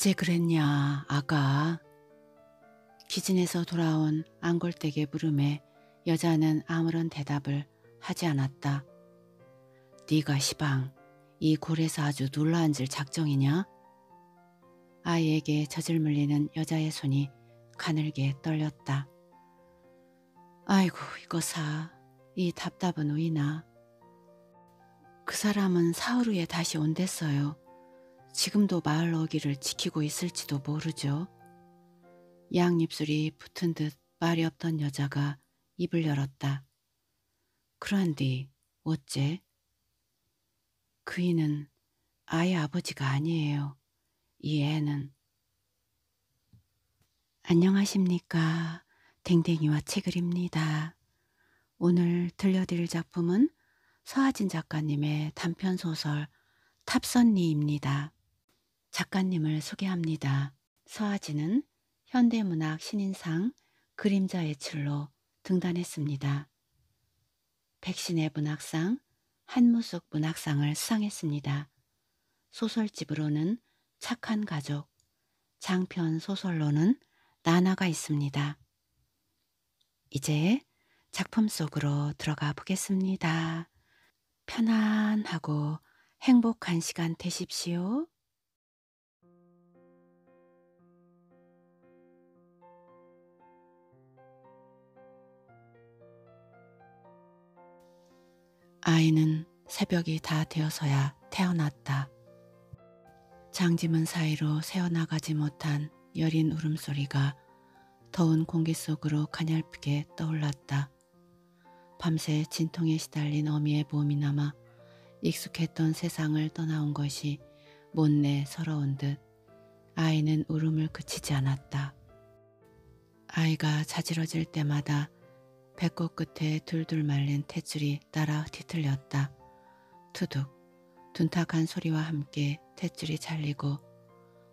어째 그랬냐 아가. 기진에서 돌아온 안골댁의 물음에 여자는 아무런 대답을 하지 않았다. 네가 시방 이 골에서 아주 놀라앉을 작정이냐? 아이에게 젖을 물리는 여자의 손이 가늘게 떨렸다. 아이고 이거사 이 답답은 우이나 그 사람은 사흘 후에 다시 온댔어요. 지금도 마을 어귀를 지키고 있을지도 모르죠. 양 입술이 붙은 듯 말이 없던 여자가 입을 열었다. 그런 뒤 어째? 그이는 아예 아버지가 아니에요. 이 애는. 안녕하십니까. 댕댕이와 책을입니다. 오늘 들려드릴 작품은 서하진 작가님의 단편소설 탑선니입니다 작가님을 소개합니다. 서아진은 현대문학 신인상 그림자 예출로 등단했습니다. 백신의 문학상, 한무숙 문학상을 수상했습니다. 소설집으로는 착한 가족, 장편 소설로는 나나가 있습니다. 이제 작품 속으로 들어가 보겠습니다. 편안하고 행복한 시간 되십시오. 아이는 새벽이 다 되어서야 태어났다. 장지문 사이로 새어나가지 못한 여린 울음소리가 더운 공기 속으로 가냘프게 떠올랐다. 밤새 진통에 시달린 어미의 몸이 남아 익숙했던 세상을 떠나온 것이 못내 서러운 듯 아이는 울음을 그치지 않았다. 아이가 자지러질 때마다 배꼽 끝에 둘둘 말린 탯줄이 따라 뒤틀렸다. 투둑, 둔탁한 소리와 함께 탯줄이 잘리고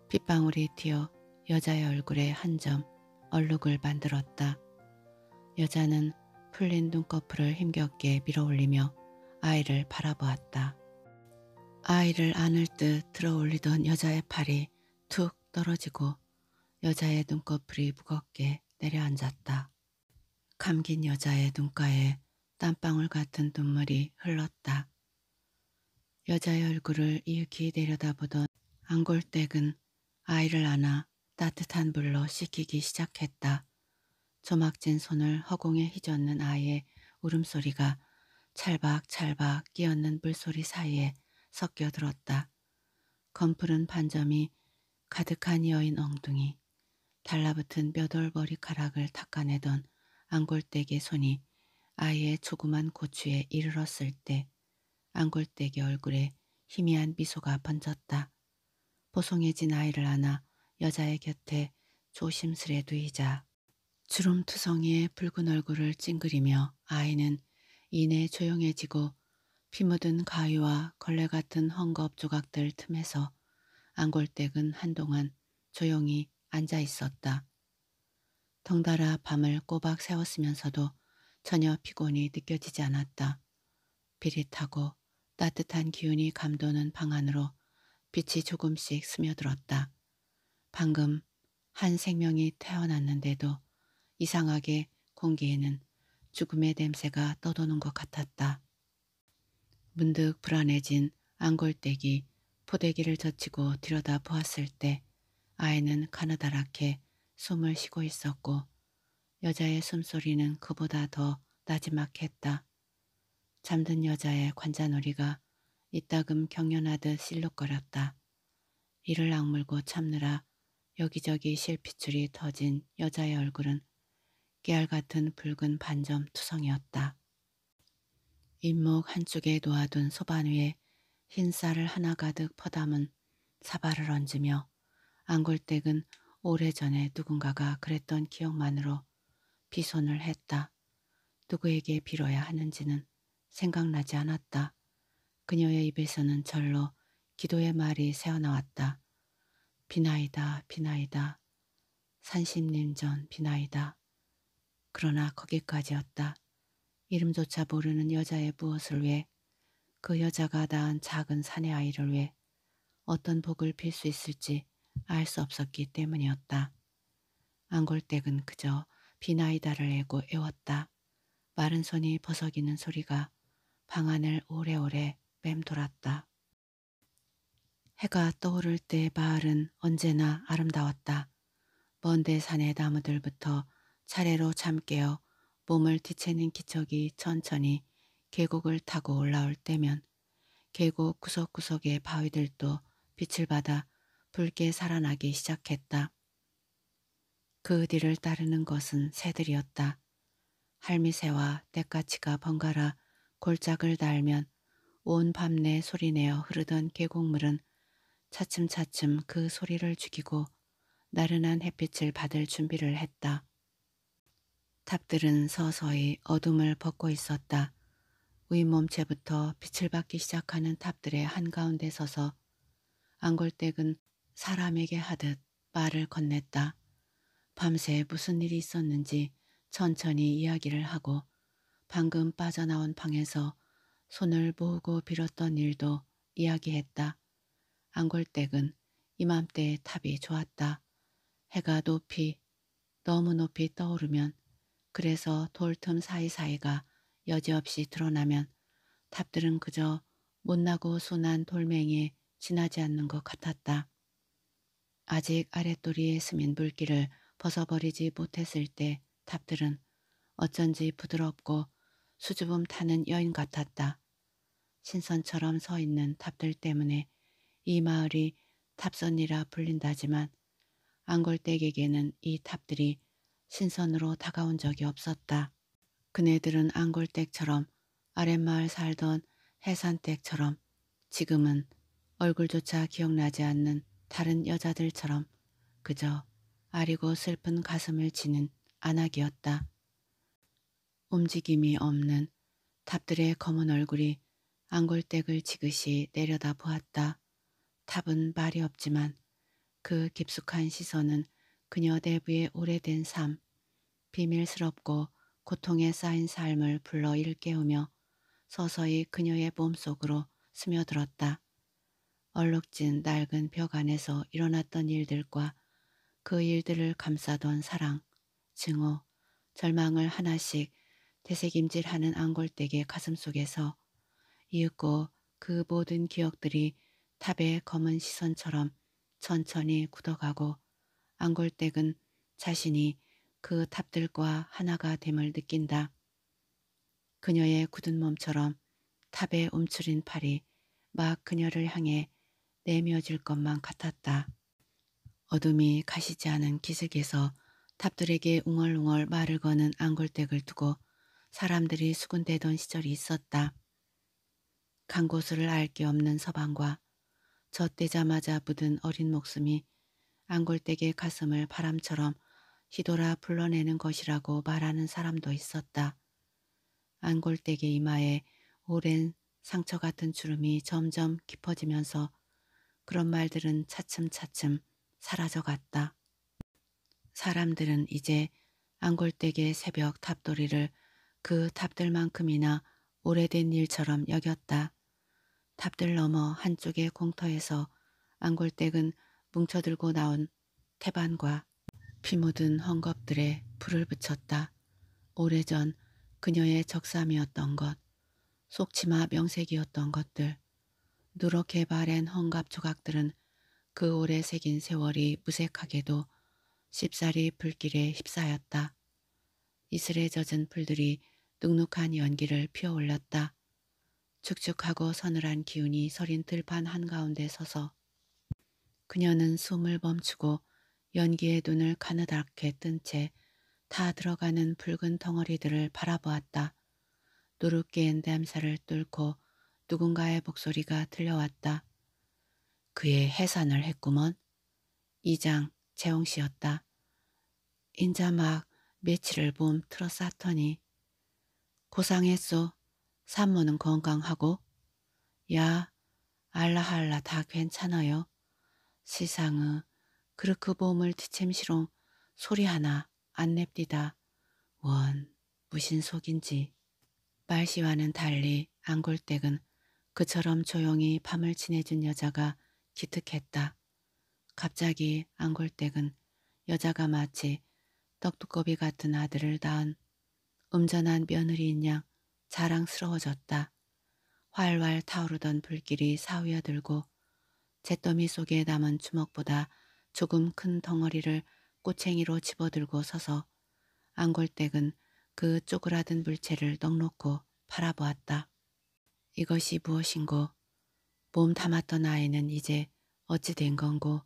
핏방울이 튀어 여자의 얼굴에 한 점 얼룩을 만들었다. 여자는 풀린 눈꺼풀을 힘겹게 밀어올리며 아이를 바라보았다. 아이를 안을 듯 들어올리던 여자의 팔이 툭 떨어지고 여자의 눈꺼풀이 무겁게 내려앉았다. 감긴 여자의 눈가에 땀방울 같은 눈물이 흘렀다. 여자의 얼굴을 이윽히 내려다보던 안골댁은 아이를 안아 따뜻한 물로 씻기기 시작했다. 조막진 손을 허공에 휘젓는 아이의 울음소리가 찰박찰박 끼얹는 물소리 사이에 섞여 들었다. 검푸른 반점이 가득한 여인 엉덩이 달라붙은 뼈돌 머리카락을 닦아내던 안골댁의 손이 아이의 조그만 고추에 이르렀을 때안골댁의 얼굴에 희미한 미소가 번졌다. 보송해진 아이를 안아 여자의 곁에 조심스레 누이자 주름투성이의 붉은 얼굴을 찡그리며 아이는 이내 조용해지고 피 묻은 가위와 걸레 같은 헝겊 조각들 틈에서 안골댁은 한동안 조용히 앉아 있었다. 덩달아 밤을 꼬박 새웠으면서도 전혀 피곤이 느껴지지 않았다. 비릿하고 따뜻한 기운이 감도는 방 안으로 빛이 조금씩 스며들었다. 방금 한 생명이 태어났는데도 이상하게 공기에는 죽음의 냄새가 떠도는 것 같았다. 문득 불안해진 안골대기 포대기를 젖히고 들여다보았을 때 아이는 가느다랗게 숨을 쉬고 있었고 여자의 숨소리는 그보다 더 나지막했다. 잠든 여자의 관자놀이가 이따금 경련하듯 실룩거렸다. 이를 악물고 참느라 여기저기 실핏줄이 터진 여자의 얼굴은 깨알 같은 붉은 반점 투성이었다. 잇목 한쪽에 놓아둔 소반 위에 흰 쌀을 하나 가득 퍼담은 사발을 얹으며 안골댁은 오래전에 누군가가 그랬던 기억만으로 비손을 했다. 누구에게 빌어야 하는지는 생각나지 않았다. 그녀의 입에서는 절로 기도의 말이 새어나왔다. 비나이다, 비나이다. 산신님전 비나이다. 그러나 거기까지였다. 이름조차 모르는 여자의 무엇을 위해 그 여자가 낳은 작은 사내 아이를 위해 어떤 복을 빌 수 있을지 알수 없었기 때문이었다. 안골댁은 그저 비나이다를 애고 애웠다. 마른 손이 버석이는 소리가 방안을 오래오래 맴돌았다. 해가 떠오를 때 마을은 언제나 아름다웠다. 먼데 산의 나무들부터 차례로 잠깨어 몸을 뒤채는 기척이 천천히 계곡을 타고 올라올 때면 계곡 구석구석의 바위들도 빛을 받아 붉게 살아나기 시작했다. 그 뒤를 따르는 것은 새들이었다. 할미새와 때까치가 번갈아 골짝을 달면 온 밤내 소리내어 흐르던 계곡물은 차츰차츰 그 소리를 죽이고 나른한 햇빛을 받을 준비를 했다. 탑들은 서서히 어둠을 벗고 있었다. 윗몸체부터 빛을 받기 시작하는 탑들의 한가운데 서서 안골댁은 사람에게 하듯 말을 건넸다. 밤새 무슨 일이 있었는지 천천히 이야기를 하고 방금 빠져나온 방에서 손을 모으고 빌었던 일도 이야기했다. 안골댁은 이맘때에 탑이 좋았다. 해가 높이 너무 높이 떠오르면 그래서 돌틈 사이사이가 여지없이 드러나면 탑들은 그저 못나고 순한 돌멩이에 지나지 않는 것 같았다. 아직 아랫도리에 스민 물길을 벗어버리지 못했을 때 탑들은 어쩐지 부드럽고 수줍음 타는 여인 같았다. 신선처럼 서 있는 탑들 때문에 이 마을이 탑선이라 불린다지만 안골댁에게는 이 탑들이 신선으로 다가온 적이 없었다. 그네들은 안골댁처럼 아랫마을 살던 해산댁처럼 지금은 얼굴조차 기억나지 않는 다른 여자들처럼 그저 아리고 슬픈 가슴을 지는 안악이었다. 움직임이 없는 탑들의 검은 얼굴이 안골댁을 지그시 내려다 보았다. 탑은 말이 없지만 그 깊숙한 시선은 그녀 내부의 오래된 삶, 비밀스럽고 고통에 쌓인 삶을 불러 일깨우며 서서히 그녀의 몸속으로 스며들었다. 얼룩진 낡은 벽 안에서 일어났던 일들과 그 일들을 감싸던 사랑, 증오, 절망을 하나씩 되새김질하는 안골댁의 가슴 속에서 이윽고 그 모든 기억들이 탑의 검은 시선처럼 천천히 굳어가고 안골댁은 자신이 그 탑들과 하나가 됨을 느낀다. 그녀의 굳은 몸처럼 탑에 움츠린 팔이 막 그녀를 향해 내며질 것만 같았다. 어둠이 가시지 않은 기슭에서 탑들에게 웅얼웅얼 말을 거는 앙골댁을 두고 사람들이 수군대던 시절이 있었다. 간 곳을 알 게 없는 서방과 젖대자마자 묻은 어린 목숨이 앙골댁의 가슴을 바람처럼 휘돌아 불러내는 것이라고 말하는 사람도 있었다. 앙골댁의 이마에 오랜 상처 같은 주름이 점점 깊어지면서 그런 말들은 차츰차츰 사라져갔다. 사람들은 이제 안골대게 새벽 탑돌이를 그 탑들만큼이나 오래된 일처럼 여겼다. 탑들 넘어 한쪽의 공터에서 안골댁은 뭉쳐들고 나온 태반과 피 묻은 헝겊들에 불을 붙였다. 오래전 그녀의 적삼이었던 것, 속치마 명색이었던 것들, 누렇게 바랜 헝갑 조각들은 그 오래 새긴 세월이 무색하게도 쉽사리 불길에 휩싸였다. 이슬에 젖은 풀들이 눅눅한 연기를 피어올렸다. 축축하고 서늘한 기운이 서린 들판 한가운데 서서 그녀는 숨을 멈추고 연기의 눈을 가느닥게뜬 채 다 들어가는 붉은 덩어리들을 바라보았다. 누룩기엔 냄새를 뚫고 누군가의 목소리가 들려왔다. 그의 해산을 했구먼. 이장 재홍 씨였다. 인자 막 며칠을 봄 틀어쌌더니 고상했소. 산모는 건강하고 야 알라할라 다 괜찮아요. 시상은 그렇게 봄을 뒤챔시롱 소리 하나 안 냅디다. 원무신 속인지 말시와는 달리 안골댁은 그처럼 조용히 밤을 지내준 여자가 기특했다. 갑자기 안골댁은 여자가 마치 떡두꺼비 같은 아들을 낳은 음전한 며느리인 양 자랑스러워졌다. 활활 타오르던 불길이 사위어들고 잿더미 속에 남은 주먹보다 조금 큰 덩어리를 꼬챙이로 집어들고 서서 안골댁은 그 쪼그라든 물체를 넉놓고 바라보았다. 이것이 무엇인고 몸 담았던 아이는 이제 어찌 된 건고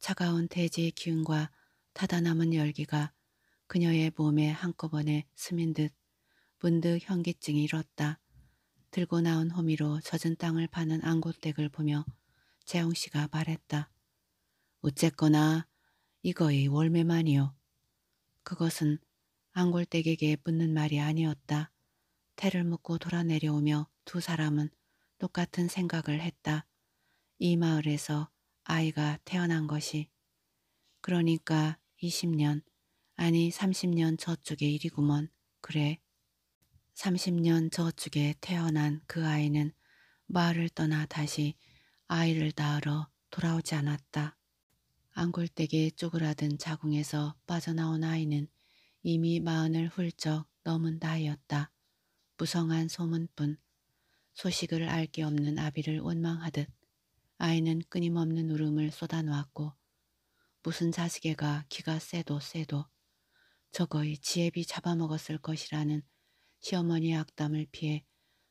차가운 돼지의 기운과 타다 남은 열기가 그녀의 몸에 한꺼번에 스민 듯 문득 현기증이 일었다. 들고 나온 호미로 젖은 땅을 파는 안고댁을 보며 재홍 씨가 말했다. 어쨌거나 이거의 월매만이요. 그것은 안골댁에게 붙는 말이 아니었다. 태를 묶고 돌아 내려오며 두 사람은 똑같은 생각을 했다. 이 마을에서 아이가 태어난 것이 그러니까 20년 아니 30년 저쪽의 일이구먼. 그래 30년 저쪽에 태어난 그 아이는 마을을 떠나 다시 아이를 낳으러 돌아오지 않았다. 안골대게 쪼그라든 자궁에서 빠져나온 아이는 이미 마흔을 훌쩍 넘은 나이였다. 무성한 소문뿐 소식을 알 게 없는 아비를 원망하듯 아이는 끊임없는 울음을 쏟아놓았고 무슨 자식애가 기가 쎄도 쎄도 저거의 지혜비 잡아먹었을 것이라는 시어머니의 악담을 피해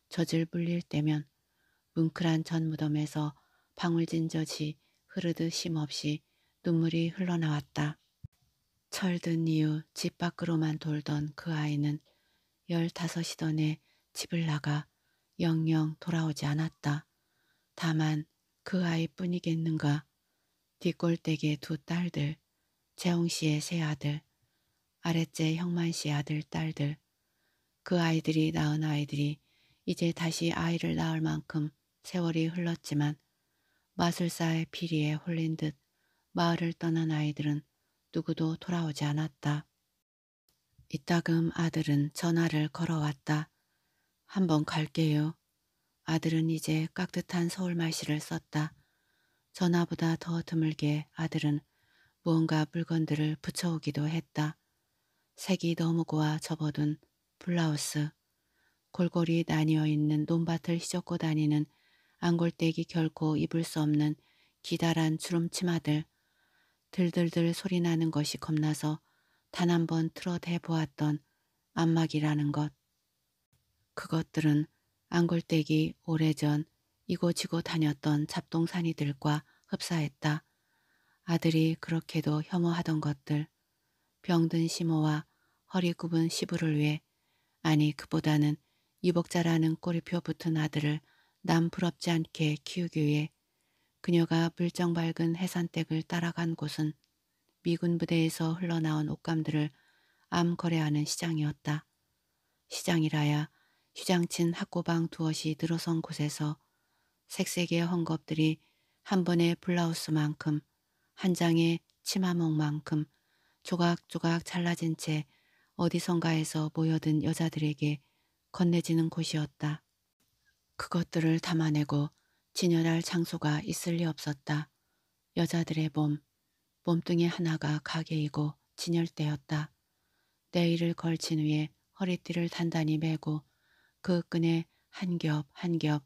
젖을 불릴 때면 뭉클한 전 무덤에서 방울진 젖이 흐르듯 쉼없이 눈물이 흘러나왔다. 철든 이후 집 밖으로만 돌던 그 아이는 열다섯이던에 집을 나가 영영 돌아오지 않았다. 다만 그 아이뿐이겠는가. 뒷골대기의 두 딸들, 재홍 씨의 세 아들, 아랫째 형만 씨 아들 딸들, 그 아이들이 낳은 아이들이 이제 다시 아이를 낳을 만큼 세월이 흘렀지만 마술사의 피리에 홀린 듯 마을을 떠난 아이들은 누구도 돌아오지 않았다. 이따금 아들은 전화를 걸어왔다. 한번 갈게요. 아들은 이제 깍듯한 서울 말씨를 썼다. 전화보다 더 드물게 아들은 무언가 물건들을 붙여오기도 했다. 색이 너무 고와 접어둔 블라우스, 골골이 나뉘어 있는 논밭을 휘젓고 다니는 안골떼기 결코 입을 수 없는 기다란 주름 치마들, 들들들 소리나는 것이 겁나서 단한번 틀어대 보았던 안막이라는 것. 그것들은 안골대기 오래전 이고지고 다녔던 잡동사니들과 흡사했다. 아들이 그렇게도 혐오하던 것들, 병든 시모와 허리 굽은 시부를 위해 아니 그보다는 이복자라는 꼬리표 붙은 아들을 남 부럽지 않게 키우기 위해 그녀가 물정 밝은 해산댁을 따라간 곳은 미군 부대에서 흘러나온 옷감들을 암 거래하는 시장이었다. 시장이라야 휘장친 학고방 두엇이 늘어선 곳에서 색색의 헝겊들이 한 번의 블라우스만큼 한 장의 치마목만큼 조각조각 잘라진 채 어디선가에서 모여든 여자들에게 건네지는 곳이었다. 그것들을 담아내고 진열할 장소가 있을 리 없었다. 여자들의 몸, 몸뚱이 하나가 가게이고 진열대였다. 내일을 걸친 후에 허리띠를 단단히 메고그 끈에 한 겹 한 겹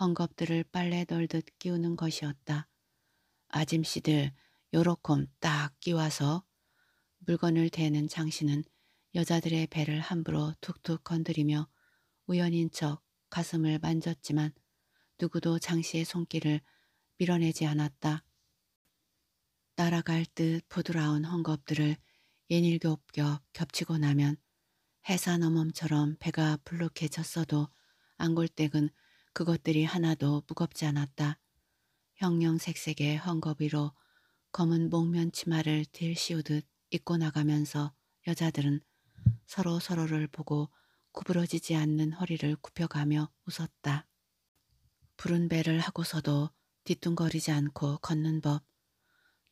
헝겊들을 빨래 널듯 끼우는 것이었다. 아짐씨들 요렇콤 딱 끼워서 물건을 대는 장신은 여자들의 배를 함부로 툭툭 건드리며 우연인 척 가슴을 만졌지만 누구도 장씨의 손길을 밀어내지 않았다. 따라갈 듯 부드러운 헝겊들을 예닐겹겹 겹치고 나면 해산어멈처럼 배가 불룩해졌어도 안골댁은 그것들이 하나도 무겁지 않았다. 형형색색의 헝겊 위로 검은 목면 치마를 들씌우듯 입고 나가면서 여자들은 서로 서로를 보고 구부러지지 않는 허리를 굽혀가며 웃었다. 부른 배를 하고서도 뒤뚱거리지 않고 걷는 법,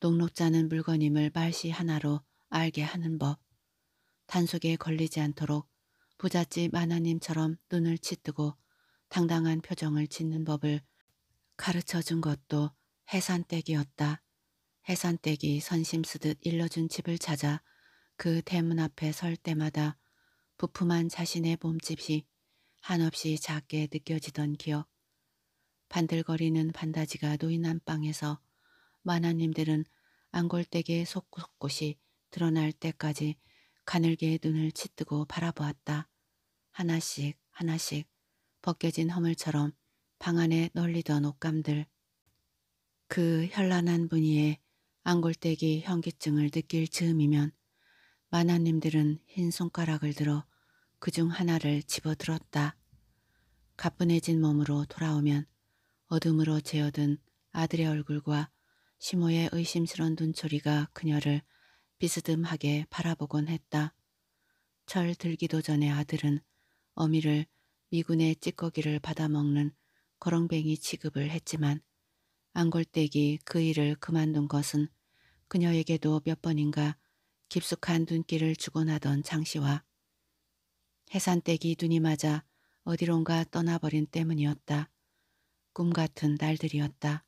녹록자는 물건임을 말시 하나로 알게 하는 법, 단속에 걸리지 않도록 부잣집 마나님처럼 눈을 치뜨고 당당한 표정을 짓는 법을 가르쳐준 것도 해산댁이었다. 해산댁이 선심 쓰듯 일러준 집을 찾아 그 대문 앞에 설 때마다 부품한 자신의 몸집이 한없이 작게 느껴지던 기억. 반들거리는 반다지가 노인 안방에서 만화님들은 안골대게 속곳곳이 드러날 때까지 가늘게 눈을 치뜨고 바라보았다. 하나씩 하나씩 벗겨진 허물처럼 방 안에 널리던 옷감들. 그 현란한 분위에 안골대기 현기증을 느낄 즈음이면 만화님들은 흰 손가락을 들어 그 중 하나를 집어들었다. 가뿐해진 몸으로 돌아오면 어둠으로 제어든 아들의 얼굴과 시모의 의심스런 눈초리가 그녀를 비스듬하게 바라보곤 했다. 철 들기도 전에 아들은 어미를 미군의 찌꺼기를 받아먹는 거렁뱅이 취급을 했지만 안골댁이 그 일을 그만둔 것은 그녀에게도 몇 번인가 깊숙한 눈길을 주곤 하던 장씨와 해산댁이 눈이 맞아 어디론가 떠나버린 때문이었다. 꿈 같은 날들이었다.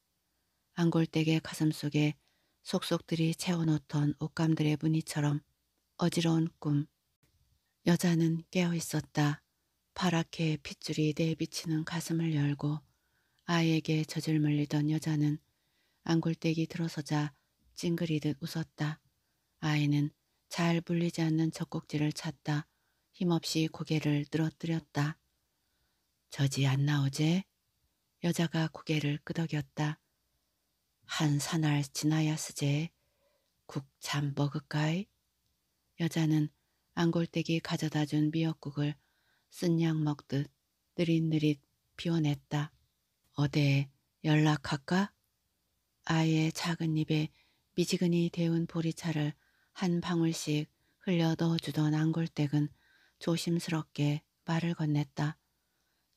안골댁의 가슴 속에 속속들이 채워놓던 옷감들의 무늬처럼 어지러운 꿈. 여자는 깨어있었다. 파랗게 핏줄이 내비치는 가슴을 열고 아이에게 젖을 물리던 여자는 안골댁이 들어서자 찡그리듯 웃었다. 아이는 잘 불리지 않는 젖꼭지를 찾다. 힘없이 고개를 늘어뜨렸다. 저지 안 나오제? 여자가 고개를 끄덕였다. 한 사날 지나야 쓰제 국잠 먹을까이? 여자는 안골대기 가져다준 미역국을 쓴양 먹듯 느릿느릿 비워냈다. 어데 연락할까? 아이의 작은 입에 미지근히 데운 보리차를 한 방울씩 흘려 넣어주던 안골댁은 조심스럽게 말을 건넸다.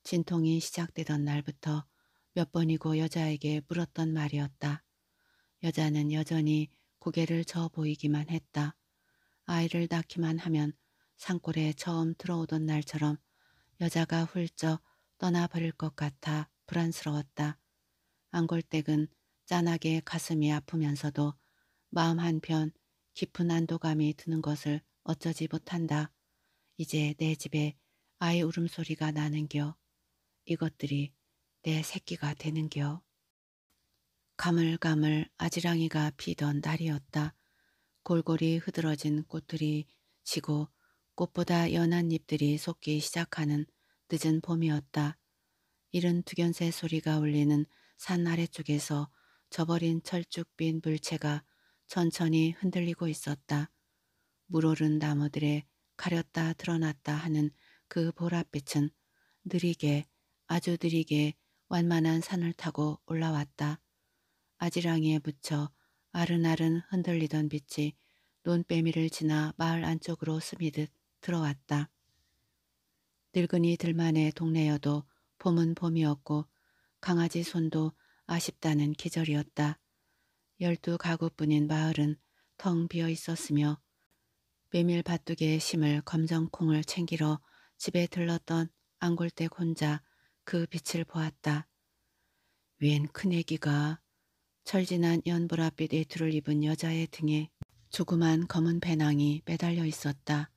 진통이 시작되던 날부터 몇 번이고 여자에게 물었던 말이었다. 여자는 여전히 고개를 저 보이기만 했다. 아이를 낳기만 하면 산골에 처음 들어오던 날처럼 여자가 훌쩍 떠나버릴 것 같아 불안스러웠다. 안골댁은 짠하게 가슴이 아프면서도 마음 한편 깊은 안도감이 드는 것을 어쩌지 못한다. 이제 내 집에 아이 울음소리가 나는겨. 이것들이 내 새끼가 되는겨. 가물가물 아지랑이가 피던 날이었다. 골골이 흐드러진 꽃들이 지고 꽃보다 연한 잎들이 솟기 시작하는 늦은 봄이었다. 이른 두견새 소리가 울리는 산 아래쪽에서 저버린 철쭉 빈 물체가 천천히 흔들리고 있었다. 물오른 나무들에 가렸다 드러났다 하는 그 보랏빛은 느리게 아주 느리게 완만한 산을 타고 올라왔다. 아지랑이에 붙여 아른아른 흔들리던 빛이 논빼미를 지나 마을 안쪽으로 스미듯 들어왔다. 늙은이 들만의 동네여도 봄은 봄이었고 강아지 손도 아쉽다는 계절이었다. 열두 가구뿐인 마을은 텅 비어 있었으며 메밀 밭두개에 심을 검정콩을 챙기러 집에 들렀던 안골댁 혼자 그 빛을 보았다. 웬 큰애기가 철진한 연보랏빛 외투를 입은 여자의 등에 조그만 검은 배낭이 매달려 있었다.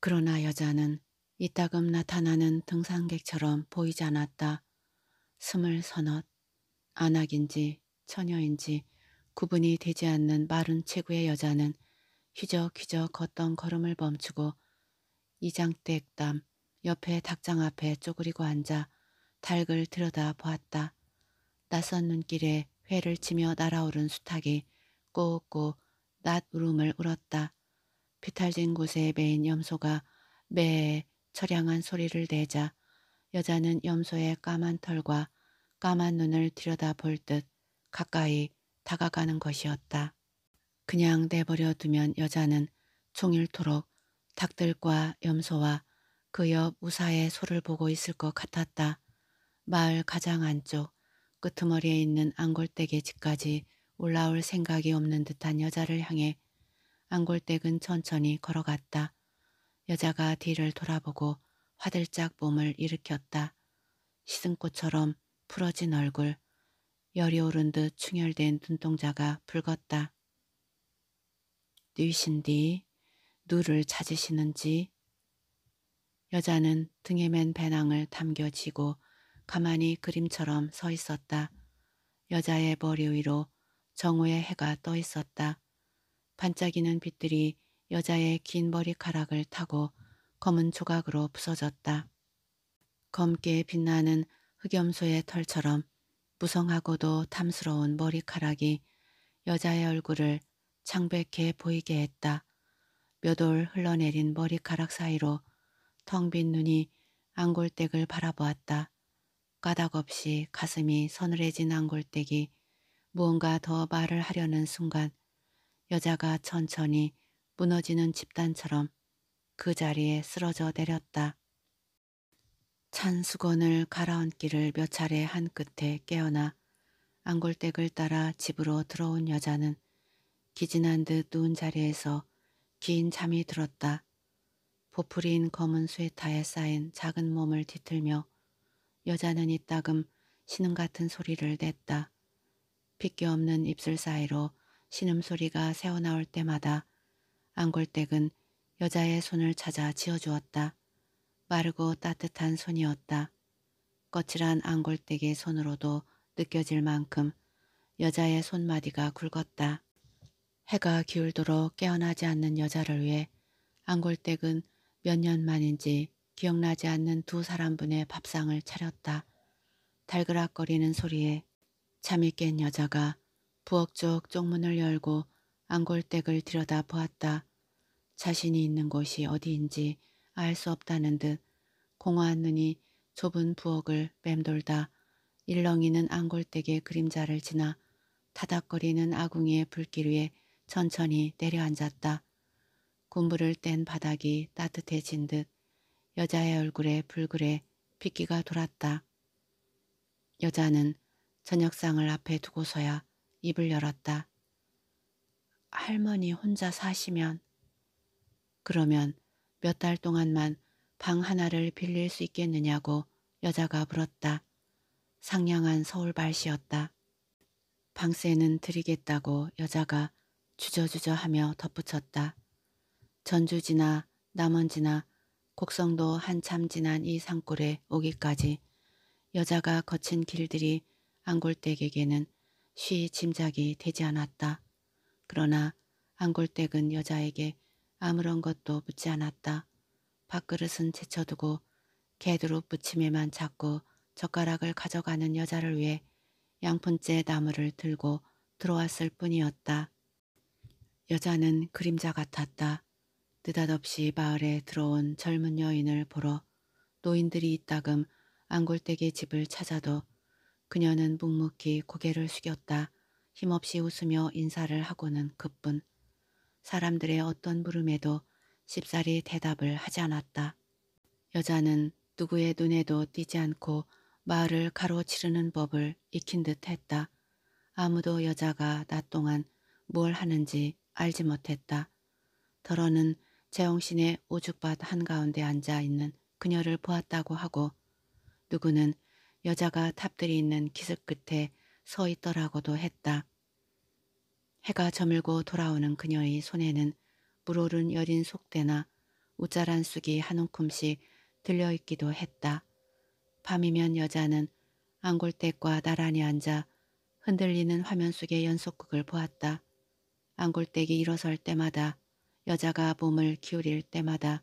그러나 여자는 이따금 나타나는 등산객처럼 보이지 않았다. 스물 서넛, 안악인지 처녀인지 구분이 되지 않는 마른 체구의 여자는 휘적휘적 걷던 걸음을 멈추고 이장댁 땀 옆에 닭장 앞에 쪼그리고 앉아 닭을 들여다 보았다. 낯선 눈길에 회를 치며 날아오른 수탉이 꼬꼬 낫 울음을 울었다. 비탈진 곳에 매인 염소가 매에 처량한 소리를 내자 여자는 염소의 까만 털과 까만 눈을 들여다볼 듯 가까이 다가가는 것이었다. 그냥 내버려 두면 여자는 종일토록 닭들과 염소와 그 옆 우사의 소를 보고 있을 것 같았다. 마을 가장 안쪽 끄트머리에 있는 안골댁의 집까지 올라올 생각이 없는 듯한 여자를 향해 안골댁은 천천히 걸어갔다. 여자가 뒤를 돌아보고 화들짝 몸을 일으켰다. 시승꽃처럼 풀어진 얼굴, 열이 오른 듯 충혈된 눈동자가 붉었다. 누신뒤 누를 찾으시는지. 여자는 등에 맨 배낭을 담겨지고 가만히 그림처럼 서 있었다. 여자의 머리 위로 정우의 해가 떠 있었다. 반짝이는 빛들이 여자의 긴 머리카락을 타고 검은 조각으로 부서졌다. 검게 빛나는 흑염소의 털처럼 무성하고도 탐스러운 머리카락이 여자의 얼굴을 창백해 보이게 했다. 몇 올 흘러내린 머리카락 사이로 텅 빈 눈이 안골댁을 바라보았다. 까닭없이 가슴이 서늘해진 안골대기 무언가 더 말을 하려는 순간 여자가 천천히 무너지는 집단처럼 그 자리에 쓰러져 내렸다. 찬 수건을 갈아얹기를 몇 차례 한 끝에 깨어나 안골댁을 따라 집으로 들어온 여자는 기진한 듯 누운 자리에서 긴 잠이 들었다. 보풀인 검은 쇠타에 쌓인 작은 몸을 뒤틀며 여자는 이따금 신음 같은 소리를 냈다. 핏기 없는 입술 사이로 신음소리가 새어나올 때마다 안골댁은 여자의 손을 찾아 지어주었다. 마르고 따뜻한 손이었다. 거칠한 안골댁의 손으로도 느껴질 만큼 여자의 손마디가 굵었다. 해가 기울도록 깨어나지 않는 여자를 위해 안골댁은 몇 년 만인지 기억나지 않는 두 사람분의 밥상을 차렸다. 달그락거리는 소리에 잠이 깬 여자가 부엌 쪽 쪽문을 열고 안골댁을 들여다 보았다. 자신이 있는 곳이 어디인지 알 수 없다는 듯 공허한 눈이 좁은 부엌을 맴돌다 일렁이는 안골댁의 그림자를 지나 타닥거리는 아궁이의 불길 위에 천천히 내려앉았다. 군부를뗀 바닥이 따뜻해진 듯 여자의 얼굴에 불그레 빗기가 돌았다. 여자는 저녁상을 앞에 두고서야 입을 열었다. 할머니 혼자 사시면 그러면 몇 달 동안만 방 하나를 빌릴 수 있겠느냐고 여자가 물었다. 상냥한 서울 발시였다. 방세는 드리겠다고 여자가 주저주저하며 덧붙였다. 전주지나 남원지나 곡성도 한참 지난 이 산골에 오기까지 여자가 거친 길들이 안골댁에게는 쉬 짐작이 되지 않았다. 그러나 안골댁은 여자에게 아무런 것도 묻지 않았다. 밥그릇은 제쳐두고 개두룩 부침에만 잡고 젓가락을 가져가는 여자를 위해 양푼째 나무를 들고 들어왔을 뿐이었다. 여자는 그림자 같았다. 느닷없이 마을에 들어온 젊은 여인을 보러 노인들이 이따금 안골댁의 집을 찾아도 그녀는 묵묵히 고개를 숙였다 힘없이 웃으며 인사를 하고는 그뿐 사람들의 어떤 물음에도 쉽사리 대답을 하지 않았다. 여자는 누구의 눈에도 띄지 않고 마을을 가로치르는 법을 익힌 듯 했다. 아무도 여자가 낮 동안 뭘 하는지 알지 못했다. 더러는 재홍신의 오죽밭 한가운데 앉아 있는 그녀를 보았다고 하고 누구는 여자가 탑들이 있는 기슭 끝에 서 있더라고도 했다. 해가 저물고 돌아오는 그녀의 손에는 물오른 여린 속대나 우짜란 쑥이 한 움큼씩 들려있기도 했다. 밤이면 여자는 안골댁과 나란히 앉아 흔들리는 화면 속의 연속극을 보았다. 안골댁이 일어설 때마다 여자가 몸을 기울일 때마다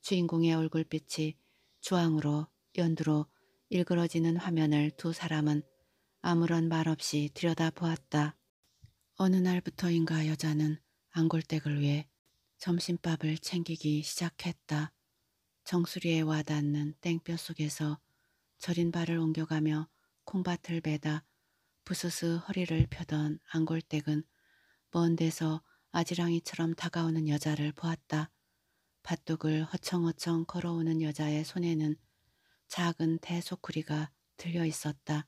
주인공의 얼굴빛이 주황으로 연두로 일그러지는 화면을 두 사람은 아무런 말 없이 들여다보았다. 어느 날부터인가 여자는 안골댁을 위해 점심밥을 챙기기 시작했다. 정수리에 와닿는 땡볕 속에서 절인 발을 옮겨가며 콩밭을 베다 부스스 허리를 펴던 안골댁은 먼 데서 아지랑이처럼 다가오는 여자를 보았다. 밭둑을 허청허청 걸어오는 여자의 손에는 작은 대소쿠리가 들려 있었다.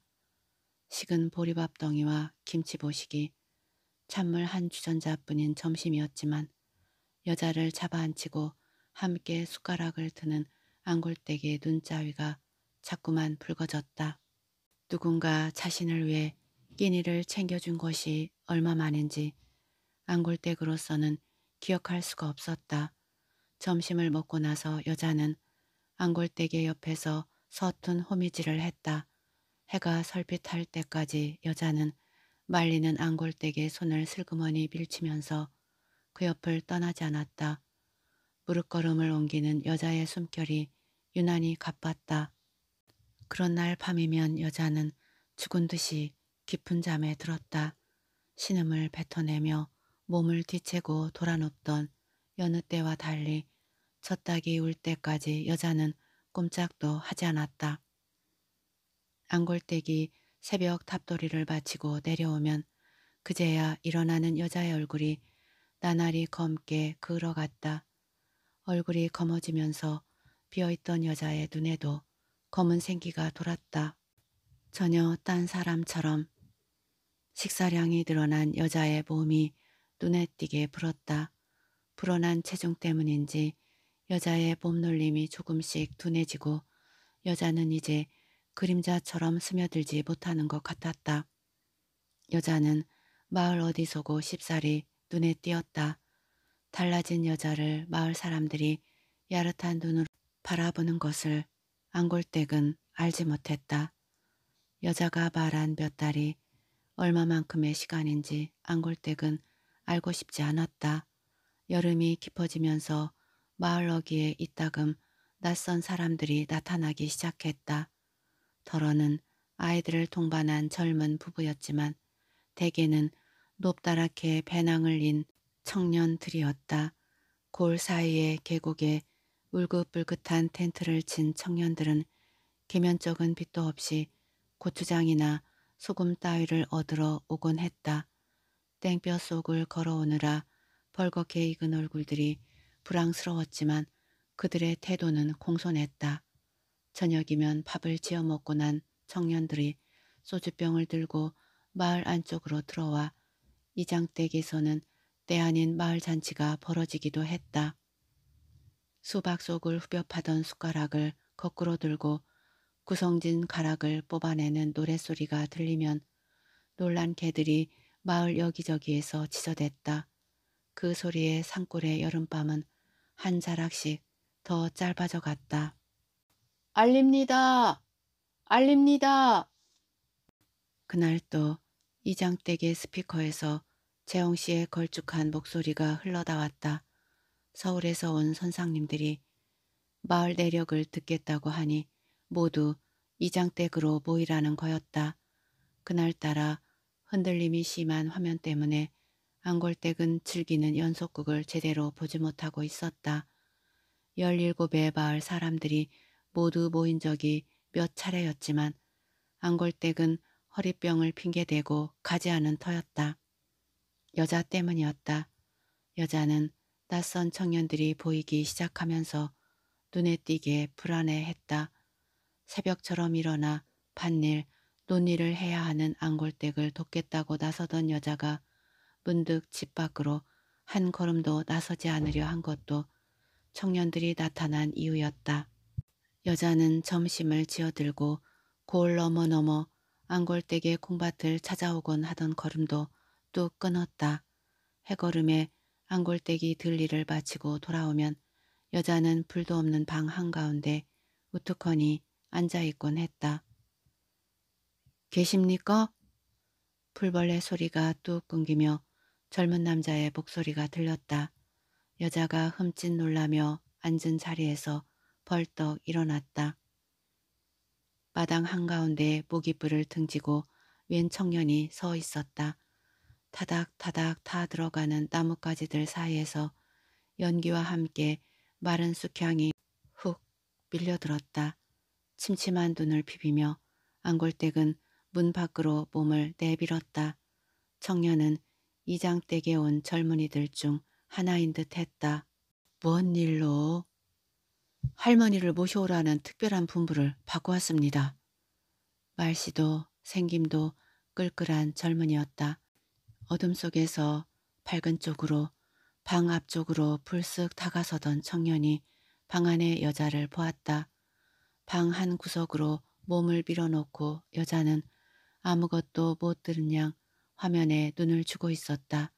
식은 보리밥 덩이와 김치보식이 찬물 한 주전자뿐인 점심이었지만 여자를 잡아앉히고 함께 숟가락을 드는 안골대기의 눈자위가 자꾸만 붉어졌다. 누군가 자신을 위해 끼니를 챙겨준 것이 얼마만인지 앙골댁으로서는 기억할 수가 없었다. 점심을 먹고 나서 여자는 앙골댁의 옆에서 서툰 호미질을 했다. 해가 설핏할 때까지 여자는 말리는 앙골댁의 손을 슬그머니 밀치면서 그 옆을 떠나지 않았다. 무릎걸음을 옮기는 여자의 숨결이 유난히 가빴다. 그런 날 밤이면 여자는 죽은 듯이 깊은 잠에 들었다. 신음을 뱉어내며 몸을 뒤채고 돌아눕던 여느 때와 달리 첫 닭이 울 때까지 여자는 꼼짝도 하지 않았다. 안골댁이 새벽 탑돌이를 바치고 내려오면 그제야 일어나는 여자의 얼굴이 나날이 검게 그을어갔다. 얼굴이 검어지면서 비어있던 여자의 눈에도 검은 생기가 돌았다. 전혀 딴 사람처럼 식사량이 늘어난 여자의 몸이 눈에 띄게 불었다. 불어난 체중 때문인지 여자의 몸놀림이 조금씩 둔해지고 여자는 이제 그림자처럼 스며들지 못하는 것 같았다. 여자는 마을 어디서고 십사리 눈에 띄었다. 달라진 여자를 마을 사람들이 야릇한 눈으로 바라보는 것을 안골댁은 알지 못했다. 여자가 말한 몇 달이 얼마만큼의 시간인지 안골댁은 알고 싶지 않았다. 여름이 깊어지면서 마을 어귀에 이따금 낯선 사람들이 나타나기 시작했다. 더러는 아이들을 동반한 젊은 부부였지만 대개는 높다랗게 배낭을 인 청년들이었다. 골 사이의 계곡에 울긋불긋한 텐트를 친 청년들은 계면적은 빛도 없이 고추장이나 소금 따위를 얻으러 오곤 했다. 땡볕 속을 걸어오느라 벌겋게 익은 얼굴들이 불황스러웠지만 그들의 태도는 공손했다. 저녁이면 밥을 지어 먹고 난 청년들이 소주병을 들고 마을 안쪽으로 들어와 이장댁에서는 때 아닌 마을 잔치가 벌어지기도 했다. 수박 속을 후벼파던 숟가락을 거꾸로 들고 구성진 가락을 뽑아내는 노랫소리가 들리면 놀란 개들이 마을 여기저기에서 지저댔다. 그 소리에 산골의 여름밤은 한 자락씩 더 짧아져 갔다. 알립니다. 알립니다. 그날 또 이장댁의 스피커에서 재홍 씨의 걸쭉한 목소리가 흘러나왔다. 서울에서 온 선상님들이 마을 내력을 듣겠다고 하니 모두 이장댁으로 모이라는 거였다. 그날따라 흔들림이 심한 화면 때문에 안골댁은 즐기는 연속극을 제대로 보지 못하고 있었다. 17의 마을 사람들이 모두 모인 적이 몇 차례였지만 안골댁은 허리병을 핑계대고 가지 않은 터였다. 여자 때문이었다. 여자는 낯선 청년들이 보이기 시작하면서 눈에 띄게 불안해했다. 새벽처럼 일어나 밭일 논의를 해야 하는 안골댁을 돕겠다고 나서던 여자가 문득 집 밖으로 한 걸음도 나서지 않으려 한 것도 청년들이 나타난 이유였다. 여자는 점심을 지어들고 골 넘어 넘어 안골댁의 콩밭을 찾아오곤 하던 걸음도 뚝 끊었다. 해걸음에 안골댁이 들리를 바치고 돌아오면 여자는 불도 없는 방 한가운데 우뚝하니 앉아있곤 했다. 계십니까? 풀벌레 소리가 뚝 끊기며 젊은 남자의 목소리가 들렸다. 여자가 흠칫 놀라며 앉은 자리에서 벌떡 일어났다. 마당 한가운데 모깃불을 등지고 웬 청년이 서 있었다. 타닥타닥 타 들어가는 나뭇가지들 사이에서 연기와 함께 마른 쑥향이 훅 밀려들었다. 침침한 눈을 비비며 안골댁은 문 밖으로 몸을 내밀었다. 청년은 이장댁에 온 젊은이들 중 하나인 듯 했다. 뭔 일로? 할머니를 모셔오라는 특별한 분부를 받고왔습니다. 말씨도 생김도 끌끌한 젊은이였다. 어둠 속에서 밝은 쪽으로 방 앞쪽으로 불쑥 다가서던 청년이 방안에 여자를 보았다. 방 한 구석으로 몸을 밀어놓고 여자는 아무것도 못 들은 양 화면에 눈을 주고 있었다.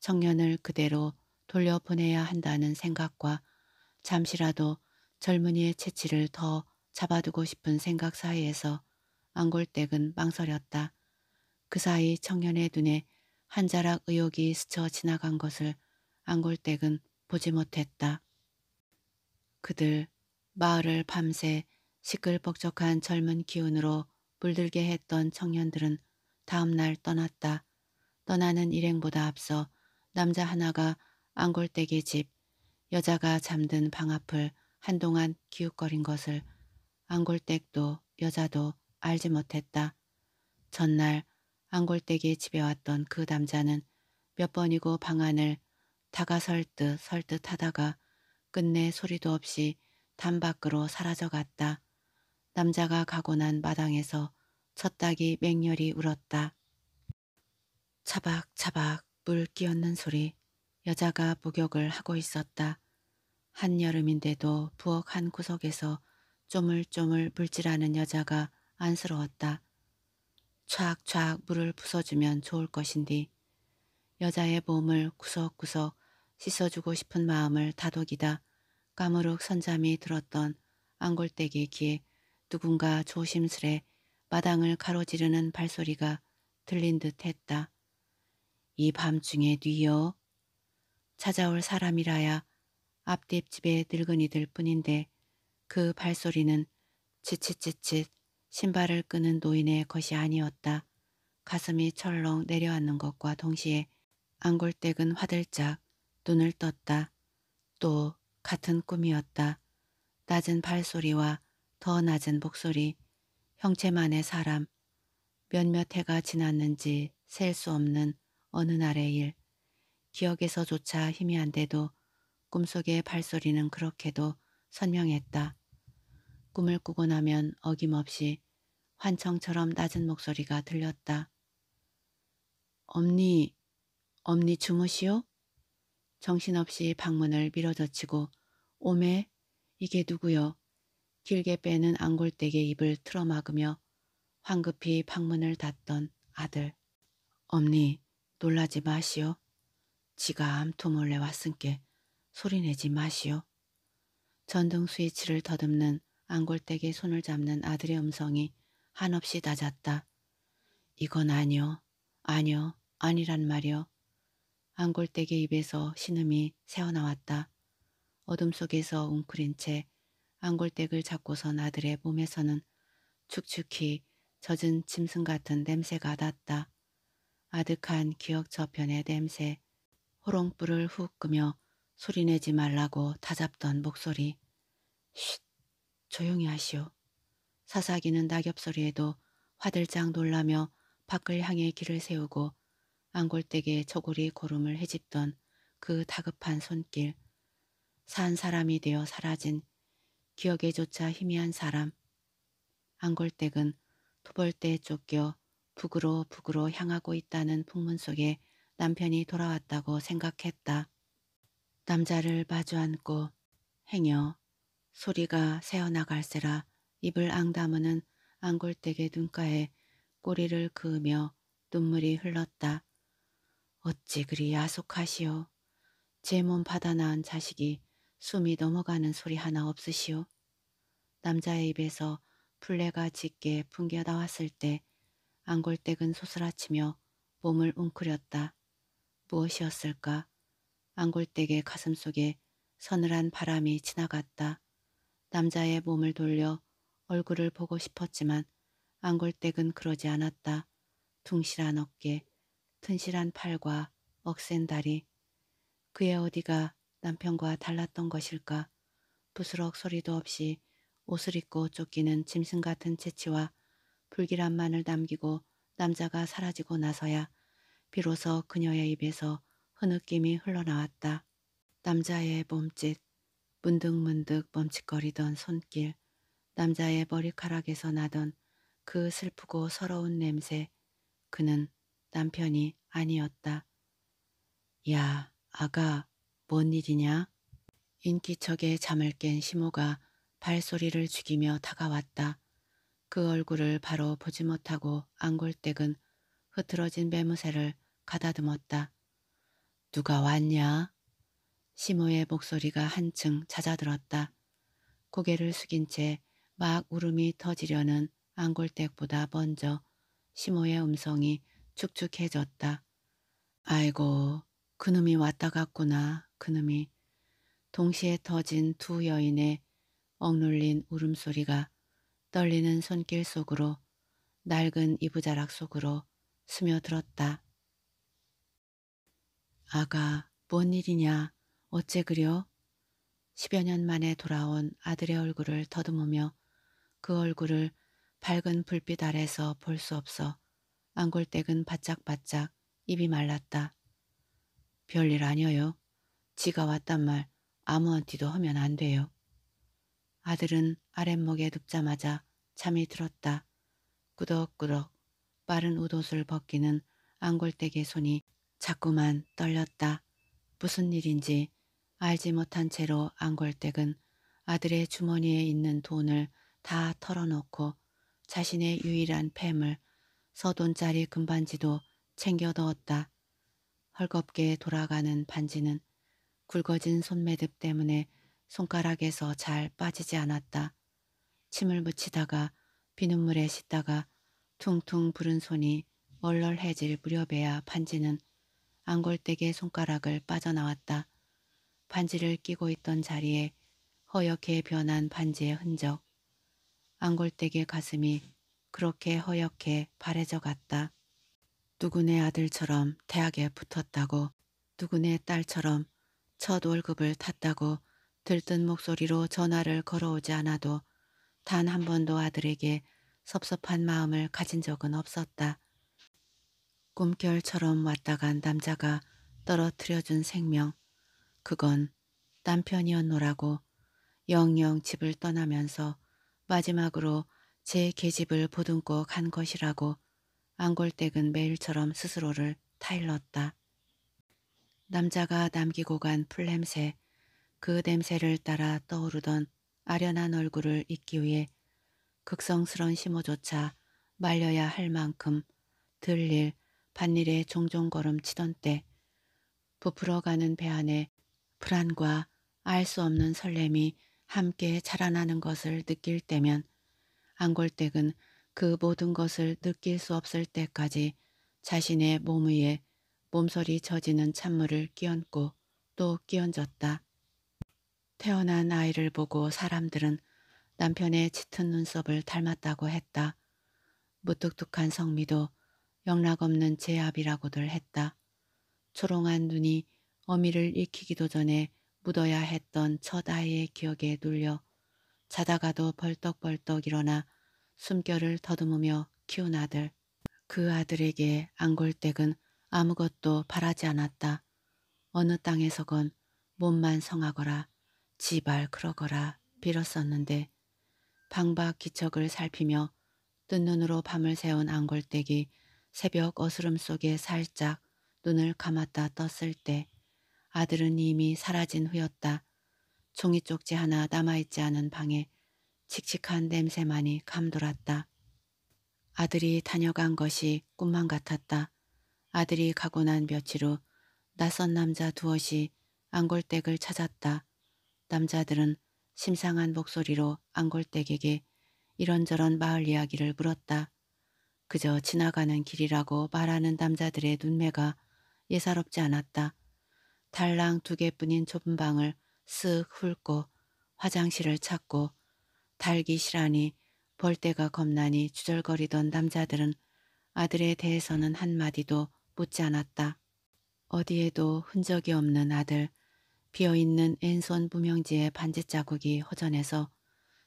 청년을 그대로 돌려보내야 한다는 생각과 잠시라도 젊은이의 채취를더 잡아두고 싶은 생각 사이에서 안골댁은 망설였다. 그 사이 청년의 눈에 한 자락 의욕이 스쳐 지나간 것을 안골댁은 보지 못했다. 그들 마을을 밤새 시끌벅적한 젊은 기운으로 물들게 했던 청년들은 다음날 떠났다. 떠나는 일행보다 앞서 남자 하나가 안골대기 집, 여자가 잠든 방 앞을 한동안 기웃거린 것을 안골댁도 여자도 알지 못했다. 전날 안골댁이 집에 왔던 그 남자는 몇 번이고 방안을 다가설 듯 설듯 듯 하다가 끝내 소리도 없이 담 밖으로 사라져 갔다. 남자가 가고 난 마당에서 첫 닭이 맹렬히 울었다. 차박차박 물 끼얹는 소리 여자가 목욕을 하고 있었다. 한여름인데도 부엌 한 구석에서 쪼물쪼물 물질하는 여자가 안쓰러웠다. 촥촥 물을 부숴주면 좋을 것인디. 여자의 몸을 구석구석 씻어주고 싶은 마음을 다독이다 까무룩 선잠이 들었던 안골대기 귀에 누군가 조심스레 마당을 가로지르는 발소리가 들린 듯 했다. 이 밤중에 뉘어 찾아올 사람이라야 앞뒷집에 늙은이들 뿐인데 그 발소리는 지치지칫 신발을 끄는 노인의 것이 아니었다. 가슴이 철렁 내려앉는 것과 동시에 안골댁은 화들짝 눈을 떴다. 또 같은 꿈이었다. 낮은 발소리와 더 낮은 목소리, 형체만의 사람, 몇몇 해가 지났는지 셀 수 없는 어느 날의 일, 기억에서조차 희미한데도 꿈속의 발소리는 그렇게도 선명했다. 꿈을 꾸고 나면 어김없이 환청처럼 낮은 목소리가 들렸다. 엄니, 엄니 주무시오? 정신없이 방문을 밀어젖히고 오메, 이게 누구요? 길게 빼는 안골대게 입을 틀어막으며 황급히 방문을 닫던 아들. 엄니 놀라지 마시오. 지가 암토 몰래 왔은께 소리내지 마시오. 전등 스위치를 더듬는 안골대게 손을 잡는 아들의 음성이 한없이 낮았다. 이건 아니오. 아니오. 아니란 말이오. 안골대게 입에서 신음이 새어나왔다. 어둠 속에서 웅크린 채 빵골댁을 잡고선 아들의 몸에서는 축축히 젖은 짐승 같은 냄새가 났다. 아득한 기억 저편의 냄새, 호롱불을 훅 끄며 소리내지 말라고 다잡던 목소리. 쉿! 조용히 하시오. 사사기는 낙엽 소리에도 화들짝 놀라며 밖을 향해 길을 세우고 안골댁에 저고리 고름을 헤집던 그 다급한 손길. 산 사람이 되어 사라진 기억에조차 희미한 사람. 안골댁은 토벌대에 쫓겨 북으로 북으로 향하고 있다는 풍문 속에 남편이 돌아왔다고 생각했다. 남자를 마주 안고 행여 소리가 새어나갈세라 입을 앙다무는 안골댁의 눈가에 꼬리를 그으며 눈물이 흘렀다. 어찌 그리 야속하시오. 제 몸 받아나은 자식이 숨이 넘어가는 소리 하나 없으시오. 남자의 입에서 풀레가 짙게 풍겨 나왔을 때 안골댁은 소스라치며 몸을 웅크렸다. 무엇이었을까? 안골댁의 가슴 속에 서늘한 바람이 지나갔다. 남자의 몸을 돌려 얼굴을 보고 싶었지만 안골댁은 그러지 않았다. 둥실한 어깨, 튼실한 팔과 억센 다리. 그의 어디가 남편과 달랐던 것일까? 부스럭 소리도 없이 옷을 입고 쫓기는 짐승 같은 채취와 불길함만을 남기고 남자가 사라지고 나서야 비로소 그녀의 입에서 흐느낌이 흘러나왔다. 남자의 몸짓, 문득문득 멈칫거리던 손길, 남자의 머리카락에서 나던 그 슬프고 서러운 냄새, 그는 남편이 아니었다. 야, 아가, 뭔 일이냐? 인기척에 잠을 깬 시모가 발소리를 죽이며 다가왔다. 그 얼굴을 바로 보지 못하고 안골댁은 흐트러진 매무새를 가다듬었다. 누가 왔냐? 심호의 목소리가 한층 잦아들었다. 고개를 숙인 채 막 울음이 터지려는 안골댁보다 먼저 심호의 음성이 축축해졌다. 아이고 그놈이 왔다 갔구나 그놈이. 동시에 터진 두 여인의 억눌린 울음소리가 떨리는 손길 속으로 낡은 이부자락 속으로 스며들었다. 아가, 뭔 일이냐? 어째 그려? 십여 년 만에 돌아온 아들의 얼굴을 더듬으며 그 얼굴을 밝은 불빛 아래서 볼 수 없어 안골댁은 바짝바짝 입이 말랐다. 별일 아니어요. 지가 왔단 말 아무한테도 하면 안 돼요. 아들은 아랫목에 눕자마자 잠이 들었다. 꾸덕꾸덕 빠른 우옷을 벗기는 안골대게 손이 자꾸만 떨렸다. 무슨 일인지 알지 못한 채로 안골댁은 아들의 주머니에 있는 돈을 다 털어놓고 자신의 유일한 팸을 서돈짜리 금반지도 챙겨 넣었다. 헐겁게 돌아가는 반지는 굵어진 손매듭 때문에 손가락에서 잘 빠지지 않았다. 침을 묻히다가 비눗물에 씻다가 퉁퉁 부른 손이 얼얼해질 무렵에야 반지는 안골대게 손가락을 빠져나왔다. 반지를 끼고 있던 자리에 허옇게 변한 반지의 흔적. 안골대게 가슴이 그렇게 허옇게 바래져 갔다. 누구네 아들처럼 대학에 붙었다고 누구네 딸처럼 첫 월급을 탔다고 들뜬 목소리로 전화를 걸어오지 않아도 단 한 번도 아들에게 섭섭한 마음을 가진 적은 없었다. 꿈결처럼 왔다 간 남자가 떨어뜨려준 생명. 그건 남편이었노라고 영영 집을 떠나면서 마지막으로 제 계집을 보듬고 간 것이라고 안골댁은 매일처럼 스스로를 타일렀다. 남자가 남기고 간 풀냄새, 그 냄새를 따라 떠오르던 아련한 얼굴을 잊기 위해 극성스런 심호조차 말려야 할 만큼 들릴 반일에 종종 걸음치던 때 부풀어가는 배 안에 불안과 알 수 없는 설렘이 함께 자라나는 것을 느낄 때면 안골댁은 그 모든 것을 느낄 수 없을 때까지 자신의 몸 위에 몸소리 젖이는 찬물을 끼얹고 또 끼얹었다. 태어난 아이를 보고 사람들은 남편의 짙은 눈썹을 닮았다고 했다. 무뚝뚝한 성미도 영락없는 제압이라고들 했다. 초롱한 눈이 어미를 익히기도 전에 묻어야 했던 첫 아이의 기억에 눌려 자다가도 벌떡벌떡 일어나 숨결을 더듬으며 키운 아들. 그 아들에게 안골댁은 아무것도 바라지 않았다. 어느 땅에서건 몸만 성하거라. 지발 그러거라 빌었었는데 방박 기척을 살피며 뜬 눈으로 밤을 새운 안골댁이 새벽 어스름 속에 살짝 눈을 감았다 떴을 때 아들은 이미 사라진 후였다. 종이 쪽지 하나 남아있지 않은 방에 칙칙한 냄새만이 감돌았다. 아들이 다녀간 것이 꿈만 같았다. 아들이 가고 난 며칠 후 낯선 남자 두엇이 안골댁을 찾았다. 남자들은 심상한 목소리로 안골댁에게 이런저런 마을 이야기를 물었다. 그저 지나가는 길이라고 말하는 남자들의 눈매가 예사롭지 않았다. 달랑 두 개뿐인 좁은 방을 쓱 훑고 화장실을 찾고 달기 싫하니 벌떼가 겁나니 주절거리던 남자들은 아들에 대해서는 한마디도 묻지 않았다. 어디에도 흔적이 없는 아들 비어있는 왼손 부명지의 반지 자국이 허전해서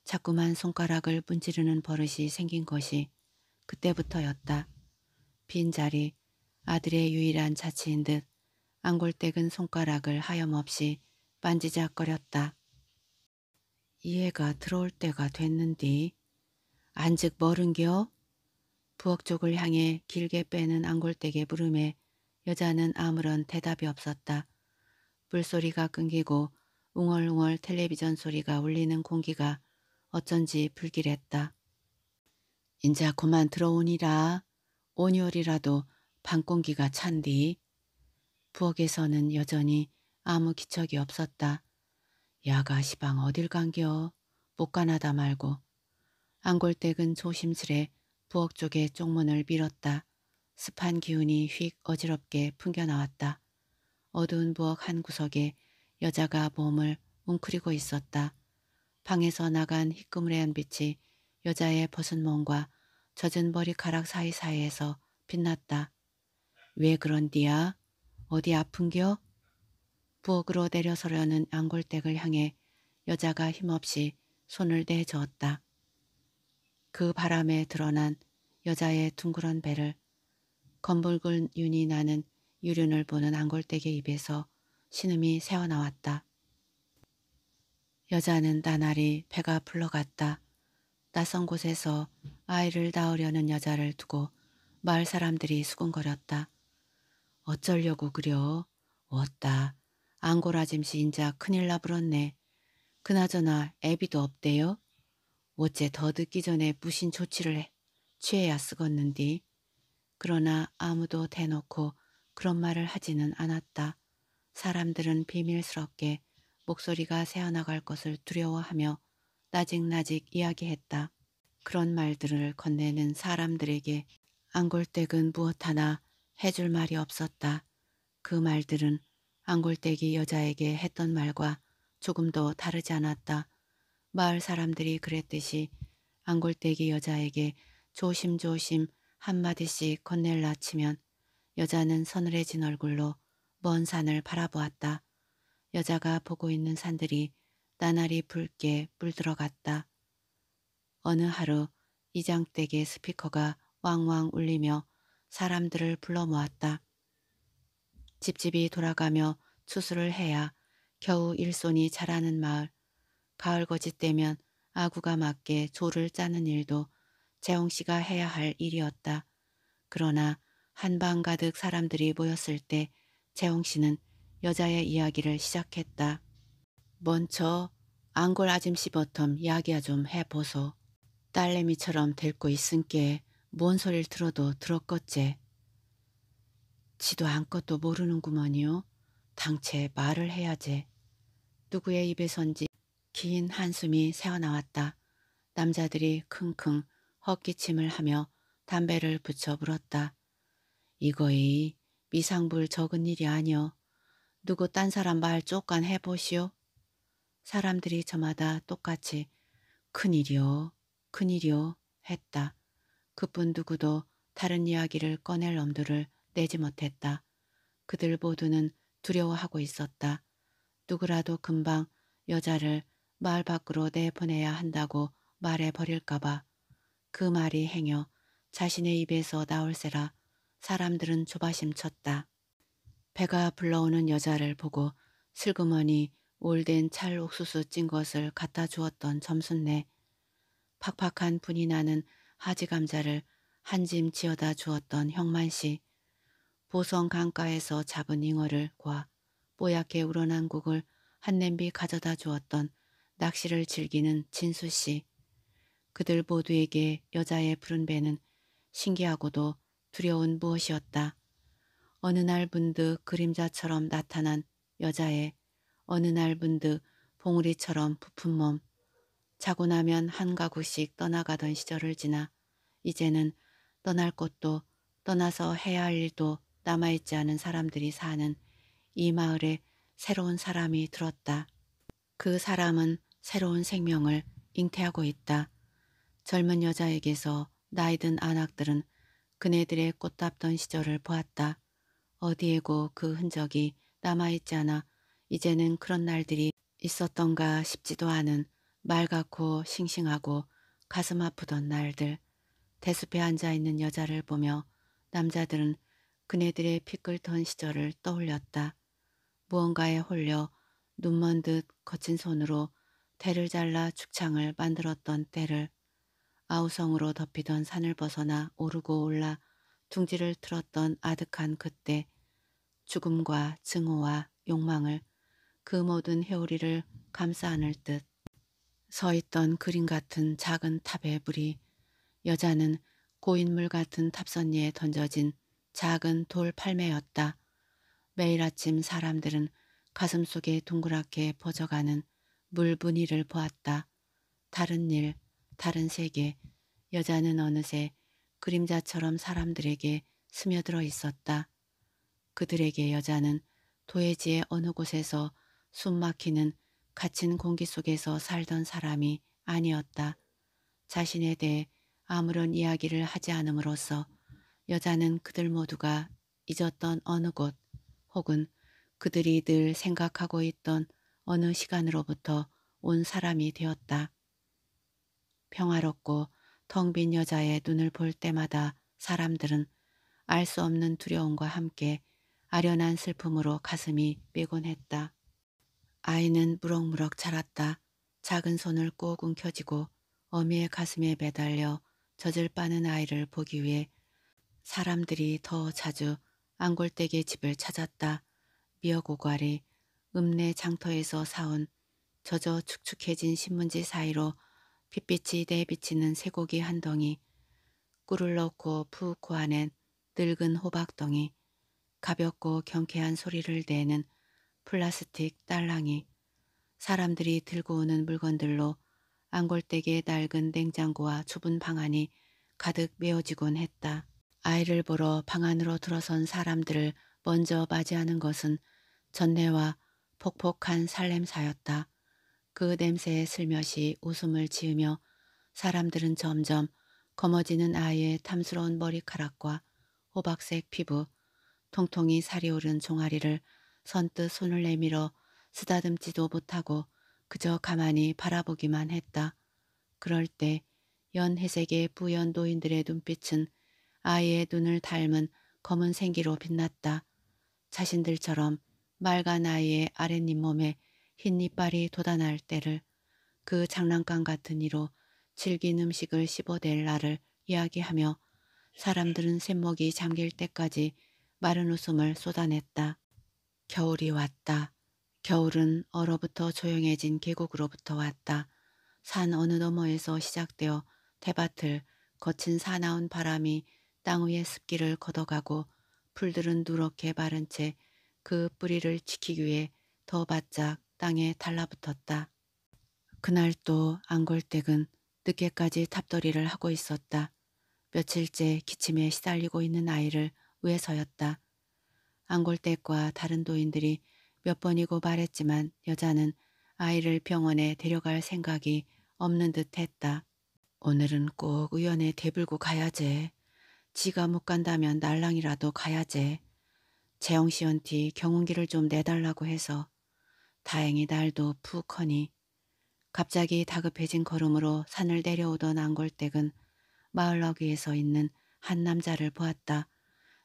자꾸만 손가락을 문지르는 버릇이 생긴 것이 그때부터였다. 빈자리, 아들의 유일한 자치인 듯안골댁은 손가락을 하염없이 만지작거렸다. 이해가 들어올 때가 됐는디. 안즉 멀은겨? 부엌 쪽을 향해 길게 빼는 안골댁의 물음에 여자는 아무런 대답이 없었다. 불소리가 끊기고 웅얼웅얼 텔레비전 소리가 울리는 공기가 어쩐지 불길했다. 인자 그만 들어오니라. 오니월이라도 방공기가 찬디. 부엌에서는 여전히 아무 기척이 없었다. 야가 시방 어딜 간겨. 못 가나다 말고. 안골댁은 조심스레 부엌 쪽에 쪽문을 밀었다. 습한 기운이 휙 어지럽게 풍겨나왔다. 어두운 부엌 한 구석에 여자가 몸을 웅크리고 있었다. 방에서 나간 희끄무레한 빛이 여자의 벗은 몸과 젖은 머리카락 사이사이에서 빛났다. 왜 그런디야? 어디 아픈겨? 부엌으로 내려서려는 안골댁을 향해 여자가 힘없이 손을 내저었다. 그 바람에 드러난 여자의 둥그런 배를 검붉은 윤이 나는 유륜을 보는 안골대의 입에서 신음이 새어나왔다. 여자는 나날이 배가 불러갔다. 낯선 곳에서 아이를 낳으려는 여자를 두고 마을 사람들이 수군거렸다. 어쩌려고 그려. 웠다. 안골아짐시 인자 큰일 나불었네. 그나저나 애비도 없대요. 어째 더 늦기 전에 무신 조치를 해. 취해야 쓰겄는디. 그러나 아무도 대놓고 그런 말을 하지는 않았다. 사람들은 비밀스럽게 목소리가 새어나갈 것을 두려워하며 나직나직 이야기했다. 그런 말들을 건네는 사람들에게 안골댁은 무엇 하나 해줄 말이 없었다. 그 말들은 안골댁이 여자에게 했던 말과 조금도 다르지 않았다. 마을 사람들이 그랬듯이 안골댁이 여자에게 조심조심 한마디씩 건넬라 치면 여자는 서늘해진 얼굴로 먼 산을 바라보았다. 여자가 보고 있는 산들이 나날이 붉게 물들어갔다. 어느 하루 이장댁의 스피커가 왕왕 울리며 사람들을 불러 모았다. 집집이 돌아가며 추수를 해야 겨우 일손이 자라는 마을, 가을 거짓 되면 아구가 맞게 조를 짜는 일도 재홍 씨가 해야 할 일이었다. 그러나 한방 가득 사람들이 모였을 때 채홍 씨는 여자의 이야기를 시작했다. 먼저 앙골 아짐씨 버텀 이야기야 좀 해보소. 딸내미처럼 데리고 있은께 뭔 소리를 들어도 들었겠제. 지도 안것도 모르는구먼이요. 당체 말을 해야제. 누구의 입에선지 긴 한숨이 새어나왔다. 남자들이 킁킁 헛기침을 하며 담배를 붙여 물었다. 이거이 미상불 적은 일이 아니여 누구 딴 사람 말 쪼깐 해보시오. 사람들이 저마다 똑같이 큰일이요 큰일이요 했다. 그뿐 누구도 다른 이야기를 꺼낼 엄두를 내지 못했다. 그들 모두는 두려워하고 있었다. 누구라도 금방 여자를 마을 밖으로 내보내야 한다고 말해버릴까봐 그 말이 행여 자신의 입에서 나올세라 사람들은 조바심 쳤다. 배가 불러오는 여자를 보고 슬그머니 올된 찰 옥수수 찐 것을 갖다 주었던 점순네. 팍팍한 분이 나는 하지 감자를 한 짐 지어다 주었던 형만 씨. 보성 강가에서 잡은 잉어를 과 뽀얗게 우러난 국을 한 냄비 가져다 주었던 낚시를 즐기는 진수 씨. 그들 모두에게 여자의 푸른 배는 신기하고도 두려운 무엇이었다. 어느 날 문득 그림자처럼 나타난 여자의 어느 날 문득 봉우리처럼 부푼 몸. 자고 나면 한 가구씩 떠나가던 시절을 지나 이제는 떠날 곳도 떠나서 해야 할 일도 남아있지 않은 사람들이 사는 이 마을에 새로운 사람이 들었다. 그 사람은 새로운 생명을 잉태하고 있다. 젊은 여자에게서 나이든 안악들은 그네들의 꽃답던 시절을 보았다. 어디에고 그 흔적이 남아있지 않아 이제는 그런 날들이 있었던가 싶지도 않은 맑고 싱싱하고 가슴 아프던 날들. 대숲에 앉아있는 여자를 보며 남자들은 그네들의 피끓던 시절을 떠올렸다. 무언가에 홀려 눈먼 듯 거친 손으로 대를 잘라 축창을 만들었던 때를 아우성으로 덮이던 산을 벗어나 오르고 올라 둥지를 틀었던 아득한 그때 죽음과 증오와 욕망을 그 모든 회오리를 감싸 안을 듯 서 있던 그림 같은 작은 탑의 물이 여자는 고인물 같은 탑선리에 던져진 작은 돌 팔매였다. 매일 아침 사람들은 가슴 속에 동그랗게 퍼져가는 물 분이를 보았다. 다른 일, 다른 세계, 여자는 어느새 그림자처럼 사람들에게 스며들어 있었다. 그들에게 여자는 도해지의 어느 곳에서 숨막히는 갇힌 공기 속에서 살던 사람이 아니었다. 자신에 대해 아무런 이야기를 하지 않음으로써 여자는 그들 모두가 잊었던 어느 곳 혹은 그들이 늘 생각하고 있던 어느 시간으로부터 온 사람이 되었다. 평화롭고 텅 빈 여자의 눈을 볼 때마다 사람들은 알 수 없는 두려움과 함께 아련한 슬픔으로 가슴이 빼곤했다. 아이는 무럭무럭 자랐다. 작은 손을 꼭 움켜쥐고 어미의 가슴에 매달려 젖을 빠는 아이를 보기 위해 사람들이 더 자주 안골대기 집을 찾았다. 미어고갈이 읍내 장터에서 사온 젖어 축축해진 신문지 사이로 빛빛이 내비치는 쇠고기 한 덩이, 꿀을 넣고 푹 고아낸 늙은 호박덩이, 가볍고 경쾌한 소리를 내는 플라스틱 딸랑이, 사람들이 들고 오는 물건들로 안골대게 낡은 냉장고와 좁은 방 안이 가득 메워지곤 했다. 아이를 보러 방 안으로 들어선 사람들을 먼저 맞이하는 것은 전내와 폭폭한 살냄사였다. 그 냄새에 슬며시 웃음을 지으며 사람들은 점점 검어지는 아이의 탐스러운 머리카락과 호박색 피부, 통통이 살이 오른 종아리를 선뜻 손을 내밀어 쓰다듬지도 못하고 그저 가만히 바라보기만 했다. 그럴 때 연회색의 부연 노인들의 눈빛은 아이의 눈을 닮은 검은 생기로 빛났다. 자신들처럼 맑은 아이의 아랫님 몸에 흰 이빨이 돋아날 때를 그 장난감 같은 이로 질긴 음식을 씹어댈 나를 이야기하며 사람들은 샘목이 잠길 때까지 마른 웃음을 쏟아냈다. 겨울이 왔다. 겨울은 얼어부터 조용해진 계곡으로부터 왔다. 산 어느 너머에서 시작되어 대밭을 거친 사나운 바람이 땅 위의 습기를 걷어가고 풀들은 누렇게 바른채 그 뿌리를 지키기 위해 더 바짝 땅에 달라붙었다. 그날 또 안골댁은 늦게까지 탑돌이를 하고 있었다. 며칠째 기침에 시달리고 있는 아이를 위해서였다. 안골댁과 다른 도인들이 몇 번이고 말했지만 여자는 아이를 병원에 데려갈 생각이 없는 듯 했다. 오늘은 꼭 의원에 대불고 가야지. 지가 못 간다면 날랑이라도 가야지. 재영씨한테 경운기를 좀 내달라고 해서 다행히 날도 푹허니 갑자기 다급해진 걸음으로 산을 내려오던 안골댁은 마을 어귀에서 있는 한 남자를 보았다.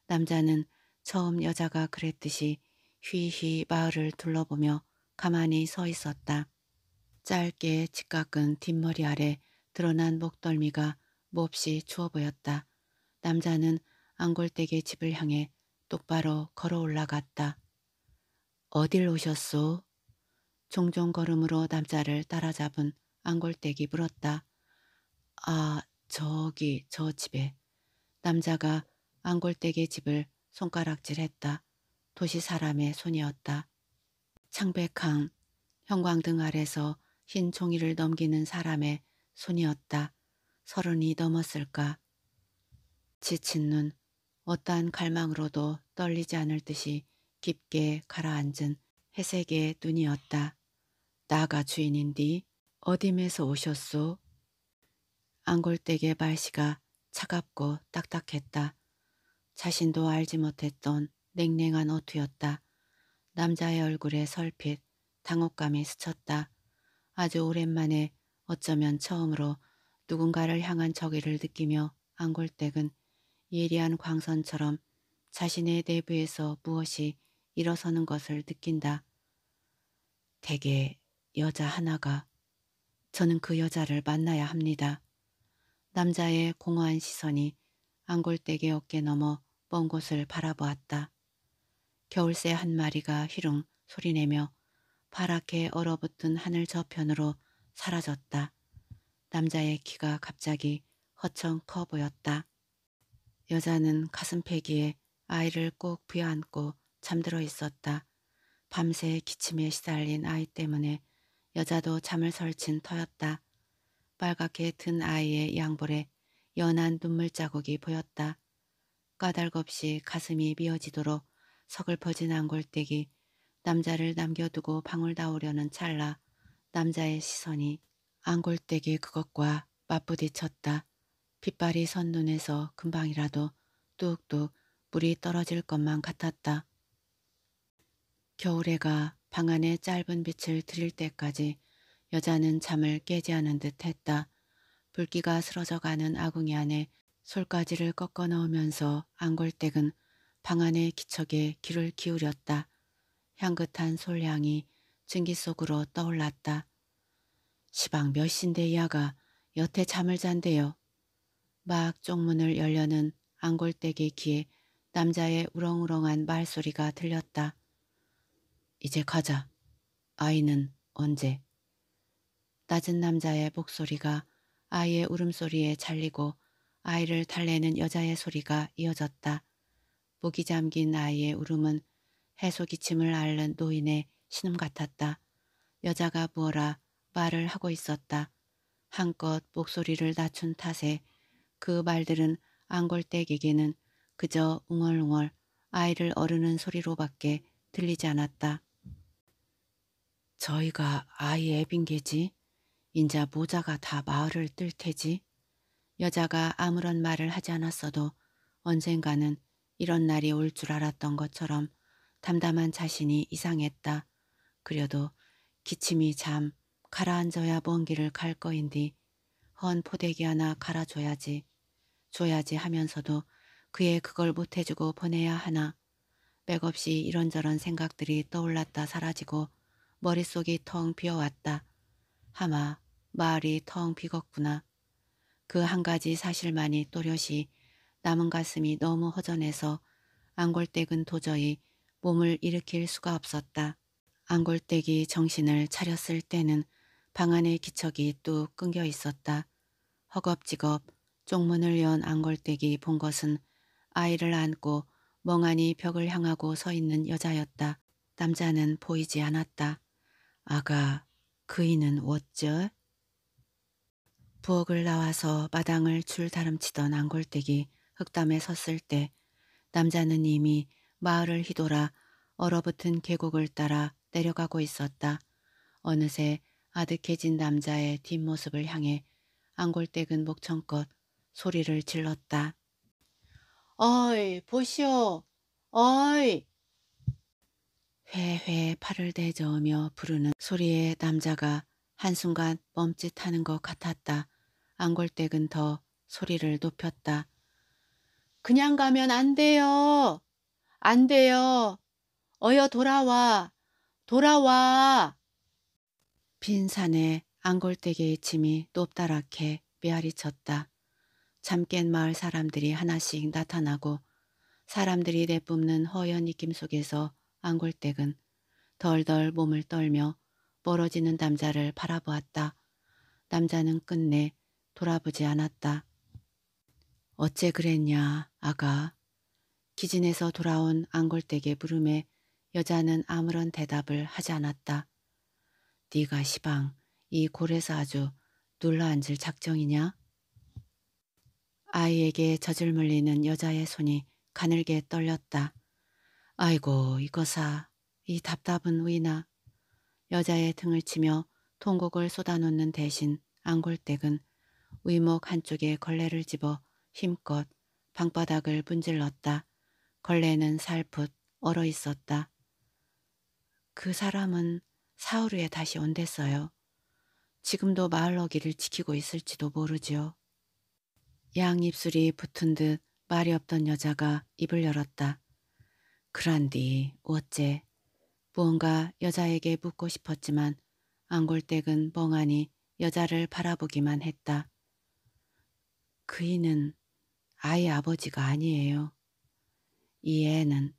남자는 처음 여자가 그랬듯이 휘휘 마을을 둘러보며 가만히 서 있었다. 짧게 치깎은 뒷머리 아래 드러난 목덜미가 몹시 추워 보였다. 남자는 안골댁의 집을 향해 똑바로 걸어 올라갔다. 어딜 오셨소? 종종 걸음으로 남자를 따라잡은 안골대기 물었다. 아, 저기 저 집에. 남자가 안골대기 집을 손가락질했다. 도시 사람의 손이었다. 창백한 형광등 아래서 흰 종이를 넘기는 사람의 손이었다. 서른이 넘었을까. 지친 눈, 어떠한 갈망으로도 떨리지 않을 듯이 깊게 가라앉은 회색의 눈이었다. 나가 주인인디 어디에서 오셨소? 안골댁의 발씨가 차갑고 딱딱했다. 자신도 알지 못했던 냉랭한 어투였다. 남자의 얼굴에 설핏 당혹감이 스쳤다. 아주 오랜만에 어쩌면 처음으로 누군가를 향한 적의를 느끼며 안골댁은 예리한 광선처럼 자신의 내부에서 무엇이 일어서는 것을 느낀다. 대개 여자 하나가 저는 그 여자를 만나야 합니다. 남자의 공허한 시선이 안골대게 어깨 넘어 먼 곳을 바라보았다. 겨울새 한 마리가 휘룽 소리내며 파랗게 얼어붙은 하늘 저편으로 사라졌다. 남자의 키가 갑자기 허청 커 보였다. 여자는 가슴 패기에 아이를 꼭 부여안고 잠들어 있었다. 밤새 기침에 시달린 아이 때문에 여자도 잠을 설친 터였다. 빨갛게 든 아이의 양볼에 연한 눈물 자국이 보였다. 까닭없이 가슴이 미어지도록 서글퍼진 안골대기 남자를 남겨두고 방울 다오려는 찰나 남자의 시선이 안골대기 그것과 맞부딪혔다. 빗발이 선 눈에서 금방이라도 뚝뚝 물이 떨어질 것만 같았다. 겨울해가 방 안에 짧은 빛을 들일 때까지 여자는 잠을 깨지 않은 듯 했다. 불기가 쓰러져가는 아궁이 안에 솔가지를 꺾어 넣으면서 안골댁은 방 안의 기척에 귀를 기울였다. 향긋한 솔향이 증기 속으로 떠올랐다. 시방 몇 신데 이 야가 여태 잠을 잔대요. 막 쪽문을 열려는 안골댁의 귀에 남자의 우렁우렁한 말소리가 들렸다. 이제 가자. 아이는 언제? 낮은 남자의 목소리가 아이의 울음소리에 잘리고 아이를 달래는 여자의 소리가 이어졌다. 목이 잠긴 아이의 울음은 해소기침을 앓는 노인의 신음 같았다. 여자가 부어라 말을 하고 있었다. 한껏 목소리를 낮춘 탓에 그 말들은 안골떼기기는 그저 웅얼웅얼 아이를 어르는 소리로밖에 들리지 않았다. 저희가 아이 애빙계지 인자 모자가 다 마을을 뜰 테지. 여자가 아무런 말을 하지 않았어도 언젠가는 이런 날이 올 줄 알았던 것처럼 담담한 자신이 이상했다. 그려도 기침이 잠 가라앉아야 먼 길을 갈 거인디 헌 포대기 하나 갈아줘야지 줘야지 하면서도 그의 그걸 못해주고 보내야 하나 맥없이 이런저런 생각들이 떠올랐다 사라지고 머릿속이 텅 비어왔다. 하마 마을이 텅 비었구나. 그 한 가지 사실만이 또렷이 남은 가슴이 너무 허전해서 안골댁은 도저히 몸을 일으킬 수가 없었다. 안골댁이 정신을 차렸을 때는 방 안의 기척이 뚝 끊겨 있었다. 허겁지겁 쪽문을 연 안골댁이 본 것은 아이를 안고 멍하니 벽을 향하고 서 있는 여자였다. 남자는 보이지 않았다. 아가 그이는 어쩌 부엌을 나와서 마당을 줄 다름치던 안골댁이 흙담에 섰을 때 남자는 이미 마을을 휘돌아 얼어붙은 계곡을 따라 내려가고 있었다. 어느새 아득해진 남자의 뒷모습을 향해 안골댁은 목청껏 소리를 질렀다. 어이 보시오. 어이 회회 팔을 대저으며 부르는 소리에 남자가 한순간 멈칫하는 것 같았다. 안골댁은 더 소리를 높였다. 그냥 가면 안 돼요. 안 돼요. 어여 돌아와. 돌아와. 빈 산에 안골대기의 침이 높다랗게 메아리 쳤다. 잠 깬 마을 사람들이 하나씩 나타나고 사람들이 내뿜는 허연 느낌 속에서 안골댁은 덜덜 몸을 떨며 멀어지는 남자를 바라보았다. 남자는 끝내 돌아보지 않았다. 어째 그랬냐 아가. 기진에서 돌아온 안골댁의 물음에 여자는 아무런 대답을 하지 않았다. 네가 시방 이 골에서 아주 눌러앉을 작정이냐? 아이에게 젖을 물리는 여자의 손이 가늘게 떨렸다. 아이고 이거사 이 답답은 위나 여자의 등을 치며 통곡을 쏟아놓는 대신 안골댁은 위목 한쪽에 걸레를 집어 힘껏 방바닥을 문질렀다. 걸레는 살풋 얼어 있었다. 그 사람은 사흘 후에 다시 온댔어요. 지금도 마을 어귀를 지키고 있을지도 모르지요. 양 입술이 붙은 듯 말이 없던 여자가 입을 열었다. 그란디 어째 무언가 여자에게 묻고 싶었지만 안골댁은 멍하니 여자를 바라보기만 했다. 그이는 아이 아버지가 아니에요. 이 애는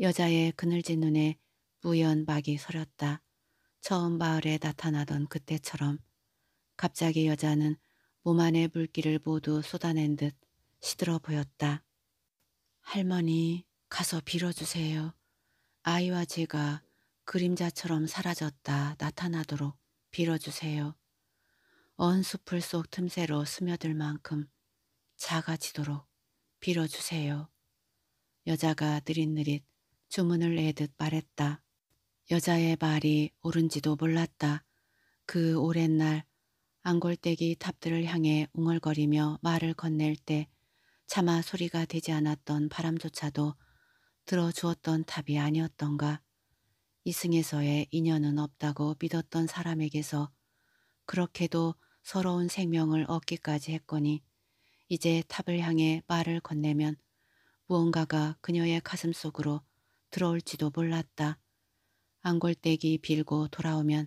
여자의 그늘진 눈에 무연 막이 서렸다. 처음 마을에 나타나던 그때처럼 갑자기 여자는 몸안에 물기를 모두 쏟아낸 듯 시들어 보였다. 할머니, 가서 빌어주세요. 아이와 제가 그림자처럼 사라졌다 나타나도록 빌어주세요. 언 숲을 속 틈새로 스며들 만큼 작아지도록 빌어주세요. 여자가 느릿느릿 주문을 내듯 말했다. 여자의 말이 옳은지도 몰랐다. 그 오랜 날 안골대기 탑들을 향해 웅얼거리며 말을 건넬 때 차마 소리가 되지 않았던 바람조차도 들어주었던 답이 아니었던가. 이승에서의 인연은 없다고 믿었던 사람에게서 그렇게도 서러운 생명을 얻기까지 했거니 이제 탑을 향해 말을 건네면 무언가가 그녀의 가슴 속으로 들어올지도 몰랐다. 안골대기 빌고 돌아오면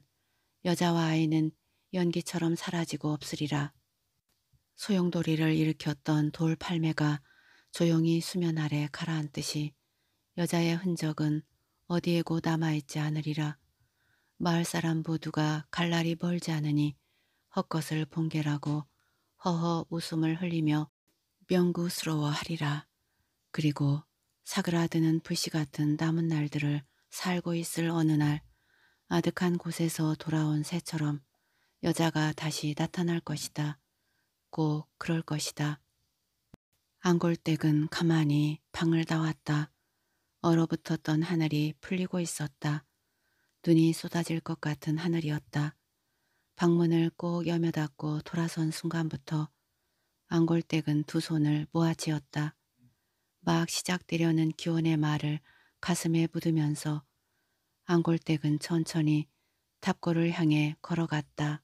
여자와 아이는 연기처럼 사라지고 없으리라. 소용돌이를 일으켰던 돌팔매가 조용히 수면 아래 가라앉듯이 여자의 흔적은 어디에고 남아있지 않으리라. 마을 사람 모두가 갈날이 멀지 않으니 헛것을 봉개라고 허허 웃음을 흘리며 명구스러워하리라. 그리고 사그라드는 불씨 같은 남은 날들을 살고 있을 어느 날 아득한 곳에서 돌아온 새처럼 여자가 다시 나타날 것이다. 꼭 그럴 것이다. 안골댁은 가만히 방을 나왔다. 얼어붙었던 하늘이 풀리고 있었다. 눈이 쏟아질 것 같은 하늘이었다. 방문을 꼭 여며 닫고 돌아선 순간부터 안골댁은 두 손을 모아지었다막 시작되려는 기온의 말을 가슴에 묻으면서 안골댁은 천천히 탑골을 향해 걸어갔다.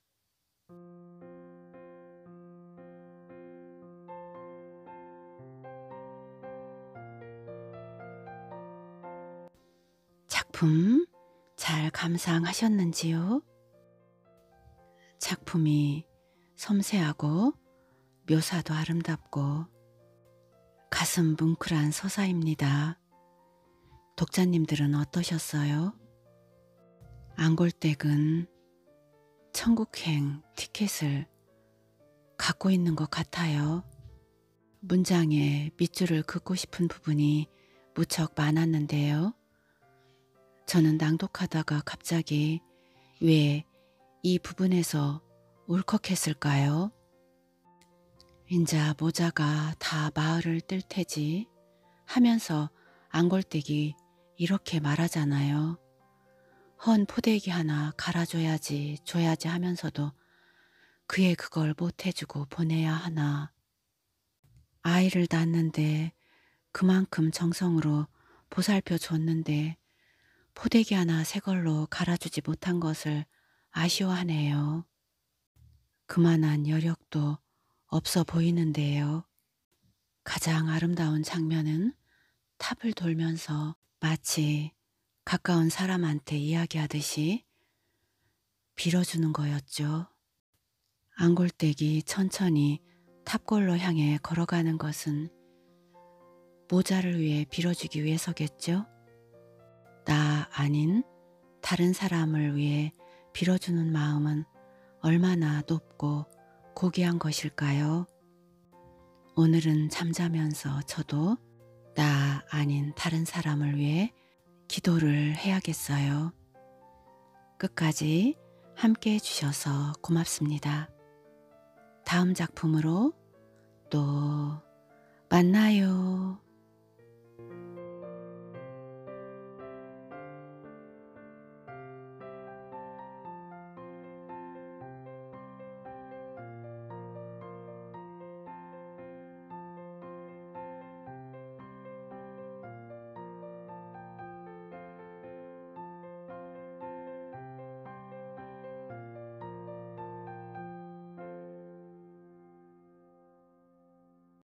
작품 잘 감상하셨는지요? 작품이 섬세하고 묘사도 아름답고 가슴 뭉클한 서사입니다. 독자님들은 어떠셨어요? 안골댁은 천국행 티켓을 갖고 있는 것 같아요. 문장에 밑줄을 긋고 싶은 부분이 무척 많았는데요. 저는 낭독하다가 갑자기 왜 이 부분에서 울컥했을까요? 인자 모자가 다 마을을 뜰 테지 하면서 안골대기 이렇게 말하잖아요. 헌 포대기 하나 갈아줘야지 줘야지 하면서도 그의 그걸 못 해주고 보내야 하나. 아이를 낳는데 그만큼 정성으로 보살펴 줬는데 포대기 하나 새 걸로 갈아주지 못한 것을 아쉬워하네요. 그만한 여력도 없어 보이는데요. 가장 아름다운 장면은 탑을 돌면서 마치 가까운 사람한테 이야기하듯이 빌어주는 거였죠. 안골대기 천천히 탑골로 향해 걸어가는 것은 모자를 위해 빌어주기 위해서겠죠? 나 아닌 다른 사람을 위해 빌어주는 마음은 얼마나 높고 고귀한 것일까요? 오늘은 잠자면서 저도 나 아닌 다른 사람을 위해 기도를 해야겠어요. 끝까지 함께 해주셔서 고맙습니다. 다음 작품으로 또 만나요.